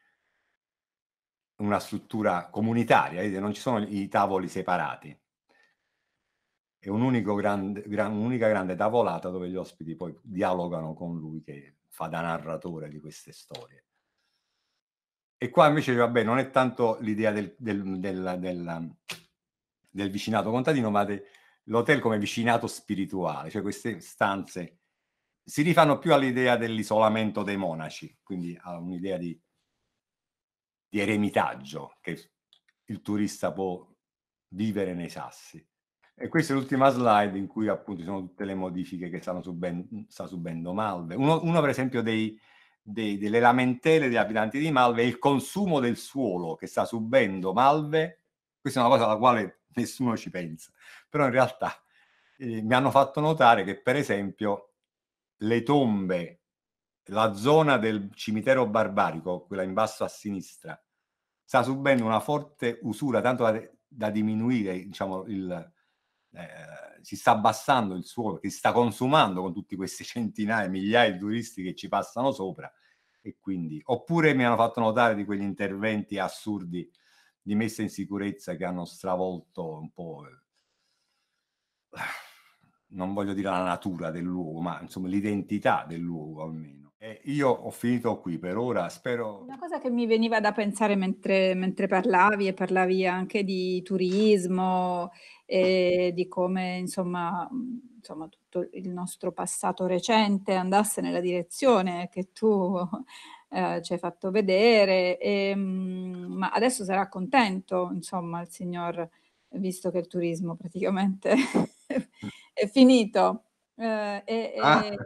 una struttura comunitaria, non ci sono i tavoli separati, è un grande, gran, un'unica grande tavolata dove gli ospiti poi dialogano con lui che fa da narratore di queste storie. E qua invece, vabbè, non è tanto l'idea del, del, del, del vicinato contadino, ma de, l'hotel come vicinato spirituale, cioè queste stanze si rifanno più all'idea dell'isolamento dei monaci, quindi a un'idea di, di eremitaggio che il turista può vivere nei sassi. E questa è l'ultima slide in cui appunto ci sono tutte le modifiche che stanno subendo, sta subendo Malve. Uno, uno per esempio dei, dei, delle lamentele degli abitanti di Malve è il consumo del suolo che sta subendo Malve. Questa è una cosa alla quale nessuno ci pensa, però in realtà eh, mi hanno fatto notare che, per esempio, le tombe, la zona del cimitero barbarico, quella in basso a sinistra, sta subendo una forte usura, tanto da, da diminuire diciamo, il, eh, si sta abbassando il suolo, che si sta consumando con tutti questi centinaia, migliaia di turisti che ci passano sopra. E quindi, oppure mi hanno fatto notare di quegli interventi assurdi di messa in sicurezza che hanno stravolto un po', eh, non voglio dire la natura del luogo, ma insomma l'identità del luogo almeno. E io ho finito qui per ora, spero... Una cosa che mi veniva da pensare mentre, mentre parlavi e parlavi anche di turismo e di come insomma, insomma tutto il nostro passato recente andasse nella direzione che tu eh, ci hai fatto vedere, e, ma adesso sarà contento insomma il signor visto che il turismo praticamente è finito. Eh, e, ah, e...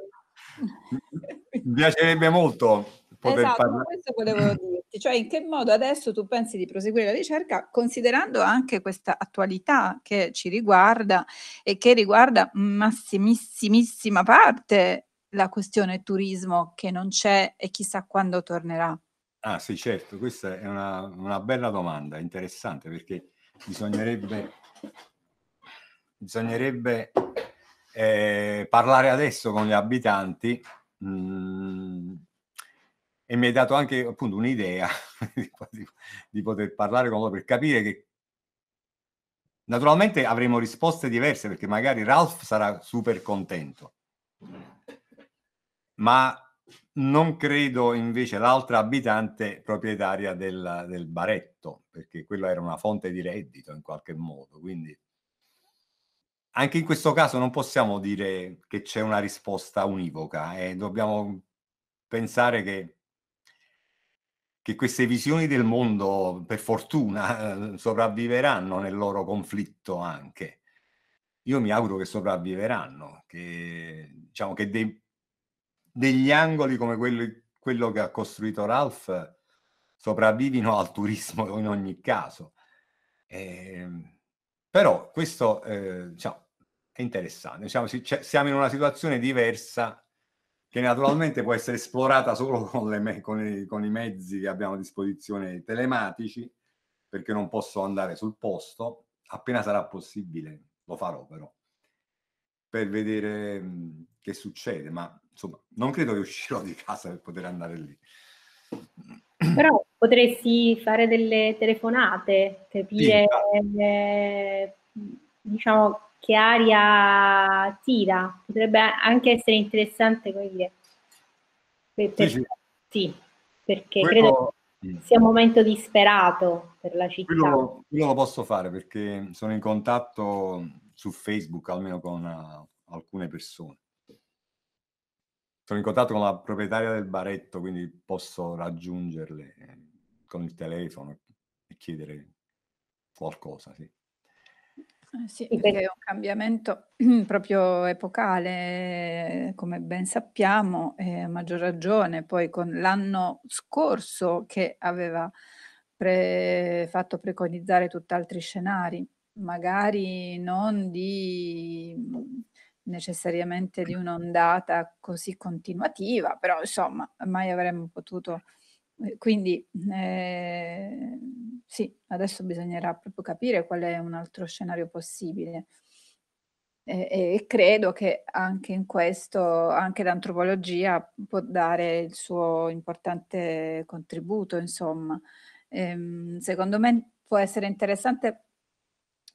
Mi piacerebbe molto poter esatto, parlare. questo volevo dire tutti, cioè in che modo adesso tu pensi di proseguire la ricerca considerando anche questa attualità che ci riguarda e che riguarda massimissimissima parte la questione turismo che non c'è e chissà quando tornerà. Ah sì, certo, questa è una, una bella domanda, interessante, perché bisognerebbe, bisognerebbe eh, parlare adesso con gli abitanti mh, mm, e mi hai dato anche appunto un'idea di, di, poter parlare con loro per capire che naturalmente avremo risposte diverse perché magari Ralph sarà super contento ma non credo invece l'altra abitante proprietaria del, del baretto perché quella era una fonte di reddito in qualche modo quindi anche in questo caso non possiamo dire che c'è una risposta univoca e eh? dobbiamo pensare che che queste visioni del mondo, per fortuna, eh, sopravviveranno nel loro conflitto anche. Io mi auguro che sopravviveranno, che, diciamo, che dei, degli angoli come quello, quello, che ha costruito Ralph sopravvivino al turismo in ogni caso. Eh, però questo eh, diciamo, è interessante, diciamo, cioè, siamo in una situazione diversa che naturalmente può essere esplorata solo con, le, con, i, con i mezzi che abbiamo a disposizione telematici, perché non posso andare sul posto. Appena sarà possibile, lo farò però, per vedere mh, che succede, ma insomma, non credo che uscirò di casa per poter andare lì. Però potresti fare delle telefonate, capire, sì, esatto. eh, diciamo, che aria tira. Potrebbe anche essere interessante, come dire. Per, per, sì, sì. perché quello, credo sia un momento disperato per la città. Quello, quello, lo posso fare perché sono in contatto su Facebook almeno con una, eh, alcune persone. Sono in contatto con la proprietaria del baretto, quindi posso raggiungerle eh, con il telefono e chiedere qualcosa. Sì. Eh, sì, perché è un cambiamento proprio epocale, come ben sappiamo, e a maggior ragione poi con l'anno scorso che aveva pre fatto preconizzare tutt'altri scenari, magari non di necessariamente di un'ondata così continuativa, però insomma mai avremmo potuto eh, quindi eh, sì, adesso bisognerà proprio capire qual è un altro scenario possibile. E, e credo che anche in questo, anche l'antropologia può dare il suo importante contributo, insomma. Ehm, secondo me può essere interessante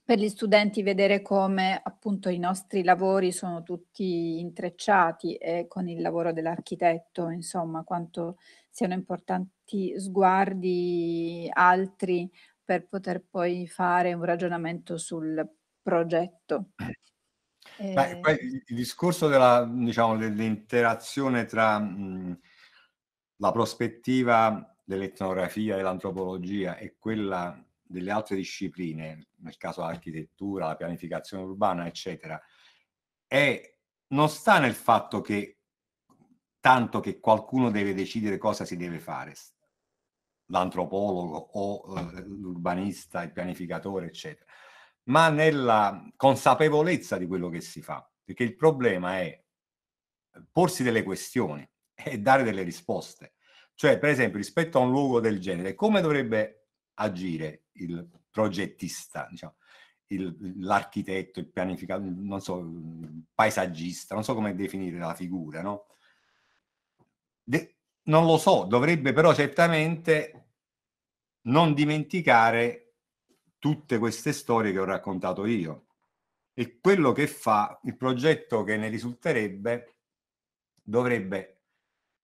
per gli studenti vedere come appunto i nostri lavori sono tutti intrecciati e con il lavoro dell'architetto, insomma, quanto siano importanti sguardi altri per poter poi fare un ragionamento sul progetto. Beh, poi il discorso della, diciamo, dell'interazione tra mh, la prospettiva dell'etnografia e l'antropologia e quella delle altre discipline, nel caso l'architettura, la pianificazione urbana, eccetera, è, non sta nel fatto che tanto che qualcuno deve decidere cosa si deve fare, l'antropologo o eh, l'urbanista, il pianificatore, eccetera, ma nella consapevolezza di quello che si fa, perché il problema è porsi delle questioni e dare delle risposte. Cioè, per esempio, rispetto a un luogo del genere, come dovrebbe agire il progettista, diciamo, il, l'architetto, il pianificatore, non so, il paesaggista, non so come definire la figura, no? De- non lo so, dovrebbe però certamente non dimenticare tutte queste storie che ho raccontato io. E quello che fa il progetto che ne risulterebbe dovrebbe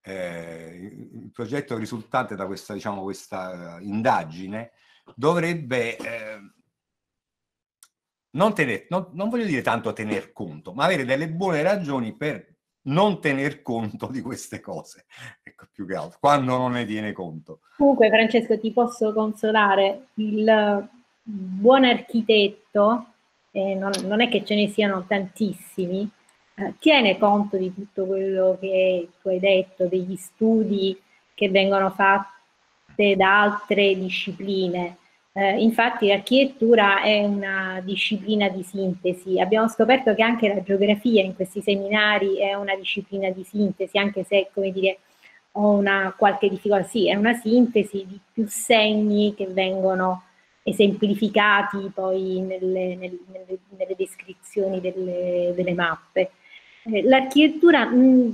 eh, il progetto risultante da questa, diciamo, questa eh, indagine dovrebbe eh, non, tener, non, non voglio dire tanto tener conto, ma avere delle buone ragioni per non tener conto di queste cose, ecco più che altro, quando non ne tiene conto. Comunque Francesco ti posso consolare, il eh, buon architetto, eh, non, non, è che ce ne siano tantissimi, eh, tiene conto di tutto quello che tu hai detto, degli studi che vengono fatti da altre discipline eh, infatti l'architettura è una disciplina di sintesi. Abbiamo scoperto che anche la geografia in questi seminari è una disciplina di sintesi, anche se, come dire, ho una qualche difficoltà. Sì, è una sintesi di più segni che vengono esemplificati poi nelle, nelle, nelle descrizioni delle, delle mappe. Eh, l'architettura mm,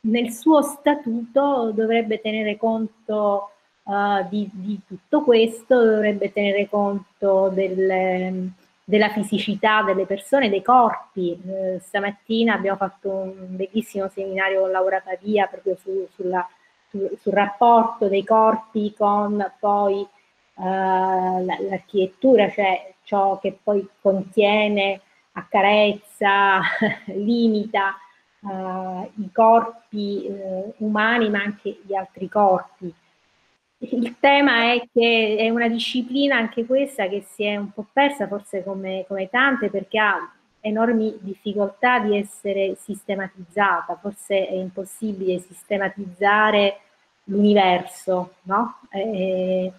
nel suo statuto dovrebbe tenere conto uh, di, di, tutto questo dovrebbe tenere conto del, della fisicità delle persone, dei corpi. Eh, stamattina abbiamo fatto un bellissimo seminario con Laura Pavia proprio su, sulla, su, sul rapporto dei corpi con poi uh, l'architettura, cioè ciò che poi contiene, accarezza, limita. Uh, i corpi uh, umani ma anche gli altri corpi. Il tema è che è una disciplina anche questa che si è un po' persa, forse come, come tante, perché ha enormi difficoltà di essere sistematizzata, forse è impossibile sistematizzare l'universo, no? Eh,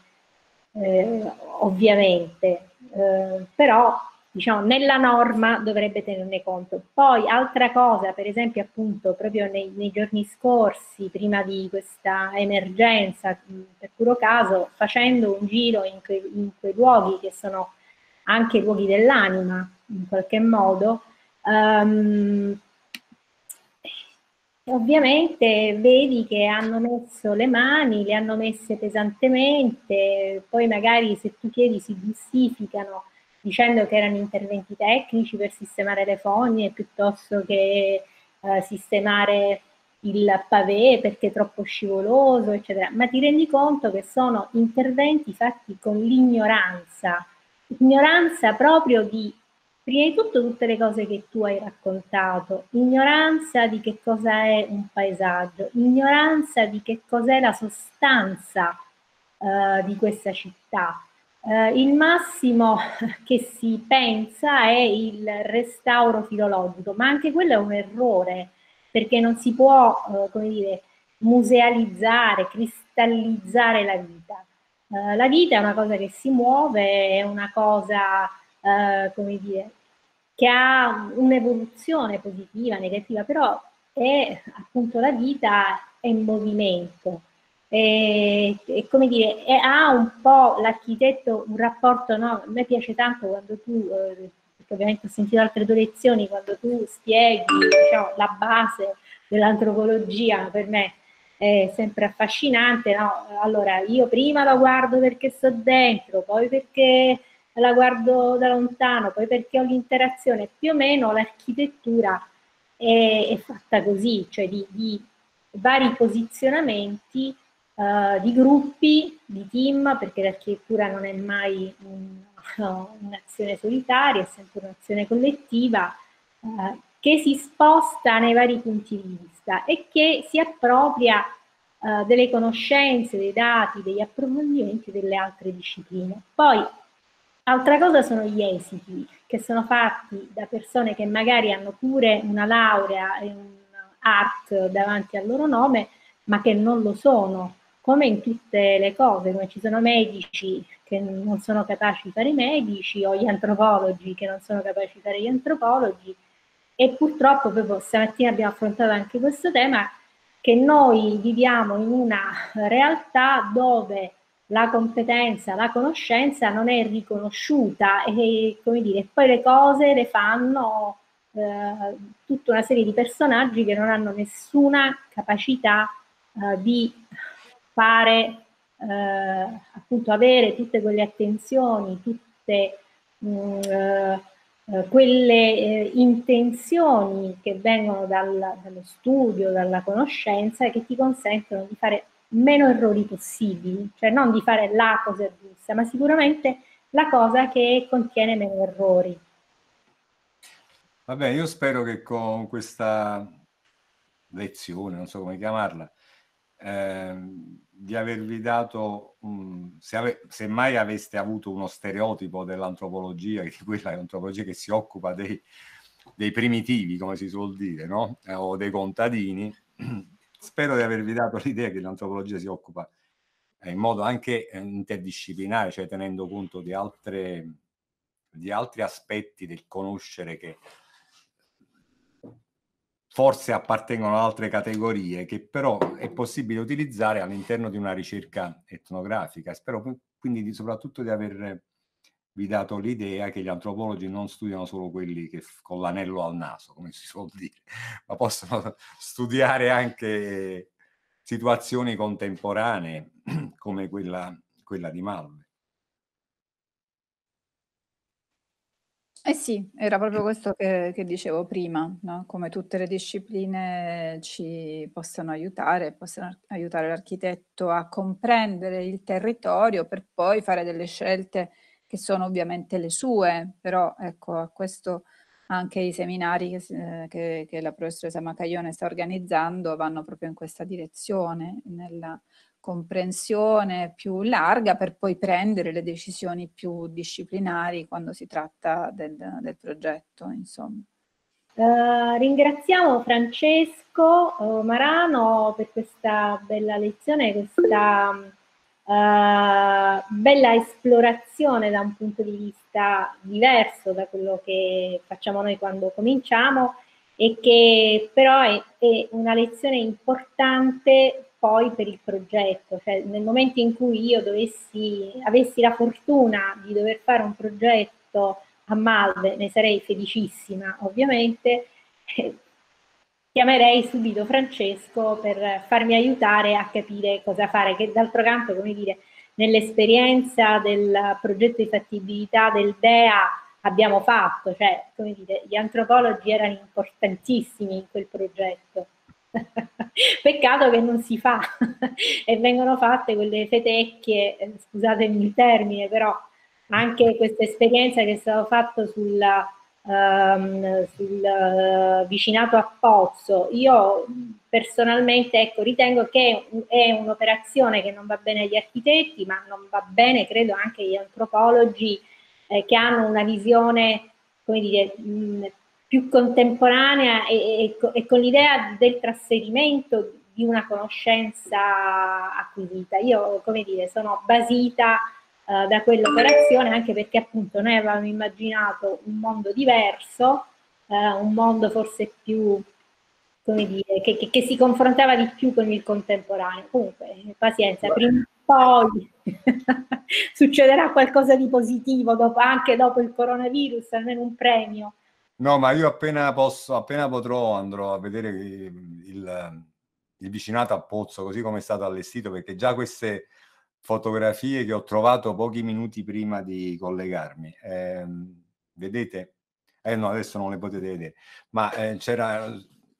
eh, ovviamente, eh, però diciamo, nella norma dovrebbe tenerne conto. Poi altra cosa, per esempio appunto proprio nei, nei giorni scorsi, prima di questa emergenza, mh, per puro caso, facendo un giro in, que, in quei luoghi che sono anche luoghi dell'anima, in qualche modo, um, ovviamente vedi che hanno messo le mani, le hanno messe pesantemente, poi magari se tu chiedi si giustificano dicendo che erano interventi tecnici per sistemare le fogne piuttosto che eh, sistemare il pavé perché è troppo scivoloso, eccetera, ma ti rendi conto che sono interventi fatti con l'ignoranza, ignoranza proprio di, prima di tutto, tutte le cose che tu hai raccontato, ignoranza di che cosa è un paesaggio, ignoranza di che cos'è la sostanza eh, di questa città. Eh, il massimo che si pensa è il restauro filologico, ma anche quello è un errore, perché non si può, eh, come dire, musealizzare, cristallizzare la vita. Eh, la vita è una cosa che si muove, è una cosa, eh, come dire, che ha un'evoluzione positiva, negativa, però è appunto la vita è in movimento e, come dire, è, ha un po' l'architetto un rapporto, no? a me piace tanto quando tu, eh, perché ovviamente ho sentito altre due lezioni, quando tu spieghi diciamo, la base dell'antropologia, per me è sempre affascinante, no? allora io prima la guardo perché sto dentro, poi perché la guardo da lontano, poi perché ho l'interazione, più o meno l'architettura è, è fatta così, cioè di, di vari posizionamenti uh, di gruppi, di team, perché l'architettura non è mai un'azione solitaria, è sempre un'azione collettiva, uh, che si sposta nei vari punti di vista e che si appropria uh, delle conoscenze, dei dati, degli approfondimenti delle altre discipline. Poi, altra cosa sono gli esiti, che sono fatti da persone che magari hanno pure una laurea e un art davanti al loro nome, ma che non lo sono, come in tutte le cose, come ci sono medici che non sono capaci di fare i medici o gli antropologi che non sono capaci di fare gli antropologi e purtroppo proprio stamattina abbiamo affrontato anche questo tema che noi viviamo in una realtà dove la competenza, la conoscenza non è riconosciuta e come dire, poi le cose le fanno eh, tutta una serie di personaggi che non hanno nessuna capacità eh, di fare, eh, appunto avere tutte quelle attenzioni, tutte mh, mm, eh, eh, quelle eh, intenzioni che vengono dal, dallo studio, dalla conoscenza, e che ti consentono di fare meno errori possibili, cioè non di fare la cosa giusta, ma sicuramente la cosa che contiene meno errori. Vabbè, io spero che con questa lezione, non so come chiamarla, ehm, di avervi dato, um, se, ave, se, mai aveste avuto uno stereotipo dell'antropologia, di quella antropologia che si occupa dei, dei primitivi, come si suol dire, no? eh, o dei contadini, spero di avervi dato l'idea che l'antropologia si occupa eh, in modo anche eh, interdisciplinare, cioè tenendo conto di, altre, di altri aspetti del conoscere che forse appartengono ad altre categorie che però è possibile utilizzare all'interno di una ricerca etnografica. Spero quindi di, soprattutto di avervi dato l'idea che gli antropologi non studiano solo quelli che con l'anello al naso, come si suol dire, ma possono studiare anche situazioni contemporanee come quella, quella di Malve. Eh sì, era proprio questo che che dicevo prima, no, come tutte le discipline ci possano aiutare, possono aiutare l'architetto a comprendere il territorio per poi fare delle scelte che sono ovviamente le sue, però ecco a questo anche i seminari che eh, che che la professoressa Macaglione sta organizzando vanno proprio in questa direzione, nella comprensione più larga per poi prendere le decisioni più disciplinari quando si tratta del, del progetto, insomma. Uh, ringraziamo Francesco uh, Marano per questa bella lezione, questa uh, bella esplorazione da un punto di vista diverso da quello che facciamo noi quando cominciamo e che però è, è una lezione importante poi per il progetto, cioè nel momento in cui io dovessi, avessi la fortuna di dover fare un progetto a Malve, ne sarei felicissima ovviamente, chiamerei subito Francesco per farmi aiutare a capire cosa fare, che d'altro canto, come dire, nell'esperienza del progetto di fattibilità del DEA abbiamo fatto, cioè, come dire, gli antropologi erano importantissimi in quel progetto. Peccato che non si fa e vengono fatte quelle fetecchie, eh, scusatemi il termine, però anche questa esperienza che è stata fatta sulla, um, sul uh, vicinato a Pozzo, io personalmente ecco, ritengo che è un'operazione che non va bene agli architetti, ma non va bene credo anche agli antropologi eh, che hanno una visione come dire, mh, più contemporanea e, e, e con l'idea del trasferimento di una conoscenza acquisita. Io, come dire, sono basita eh, da quell'operazione anche perché appunto noi avevamo immaginato un mondo diverso, eh, un mondo forse più, come dire, che, che, che, si confrontava di più con il contemporaneo. Comunque, pazienza, Beh. prima o poi succederà qualcosa di positivo dopo, anche dopo il coronavirus, almeno un premio No, ma io appena posso, appena potrò andrò a vedere il, il, vicinato a Pozzo, così come è stato allestito, perché già queste fotografie che ho trovato pochi minuti prima di collegarmi, eh, vedete? Eh no, adesso non le potete vedere, ma eh, c'era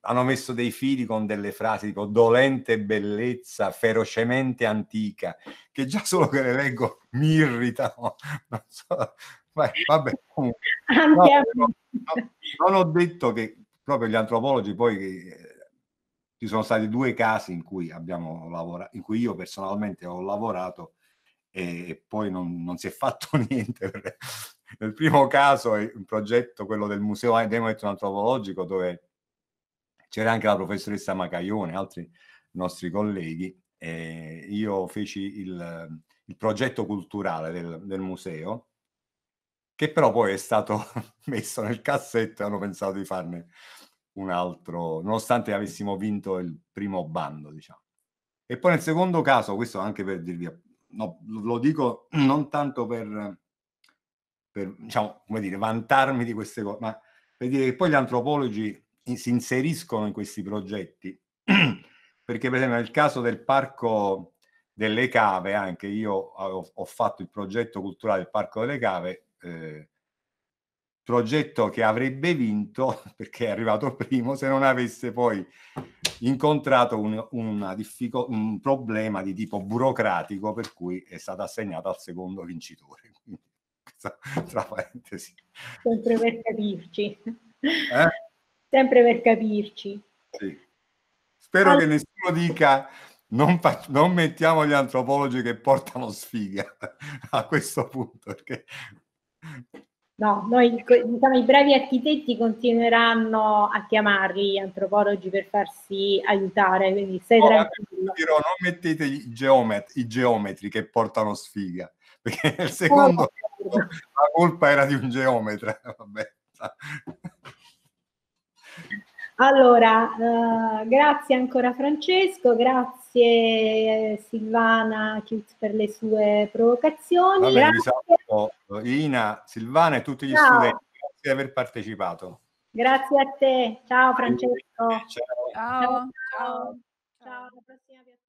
hanno messo dei fili con delle frasi tipo dolente bellezza, ferocemente antica, che già solo che le leggo mi irritano. non So, Beh, vabbè, comunque, no, no, non ho detto che proprio gli antropologi poi eh, ci sono stati due casi in cui abbiamo lavorato, in cui io personalmente ho lavorato e, e poi non, non, si è fatto niente. Nel primo caso è un progetto, quello del Museo Antropologico, dove c'era anche la professoressa Macaione, altri nostri colleghi, e io feci il, il progetto culturale del, del museo che però poi è stato messo nel cassetto e hanno pensato di farne un altro, nonostante avessimo vinto il primo bando, diciamo. E poi nel secondo caso, questo anche per dirvi, no, lo dico non tanto per, per diciamo, come dire, vantarmi di queste cose, ma per dire che poi gli antropologi in, si inseriscono in questi progetti, perché per esempio nel caso del parco delle cave, anche io ho, ho fatto il progetto culturale del parco delle cave, eh, progetto che avrebbe vinto perché è arrivato primo se non avesse poi incontrato un, diffico- un problema di tipo burocratico per cui è stato assegnato al secondo vincitore. tra parentesi. Sempre per capirci. Eh? Sempre per capirci. Sì. Spero allora... che nessuno dica non, fa- non, mettiamo gli antropologi che portano sfiga a questo punto, perché No, noi diciamo, i bravi architetti continueranno a chiamarli antropologi per farsi aiutare, quindi stai no, tranquillo. non mettete i, geomet- i geometri che portano sfiga, perché nel secondo oh, la colpa era di un geometra. Vabbè. Allora, eh, grazie ancora Francesco, grazie eh, Silvana Chiuz per le sue provocazioni. grazie. saluto, eh, Ina, Silvana e tutti gli Ciao. studenti, grazie di aver partecipato. Grazie a te. Ciao Francesco. Ciao. Ciao. Ciao. Ciao.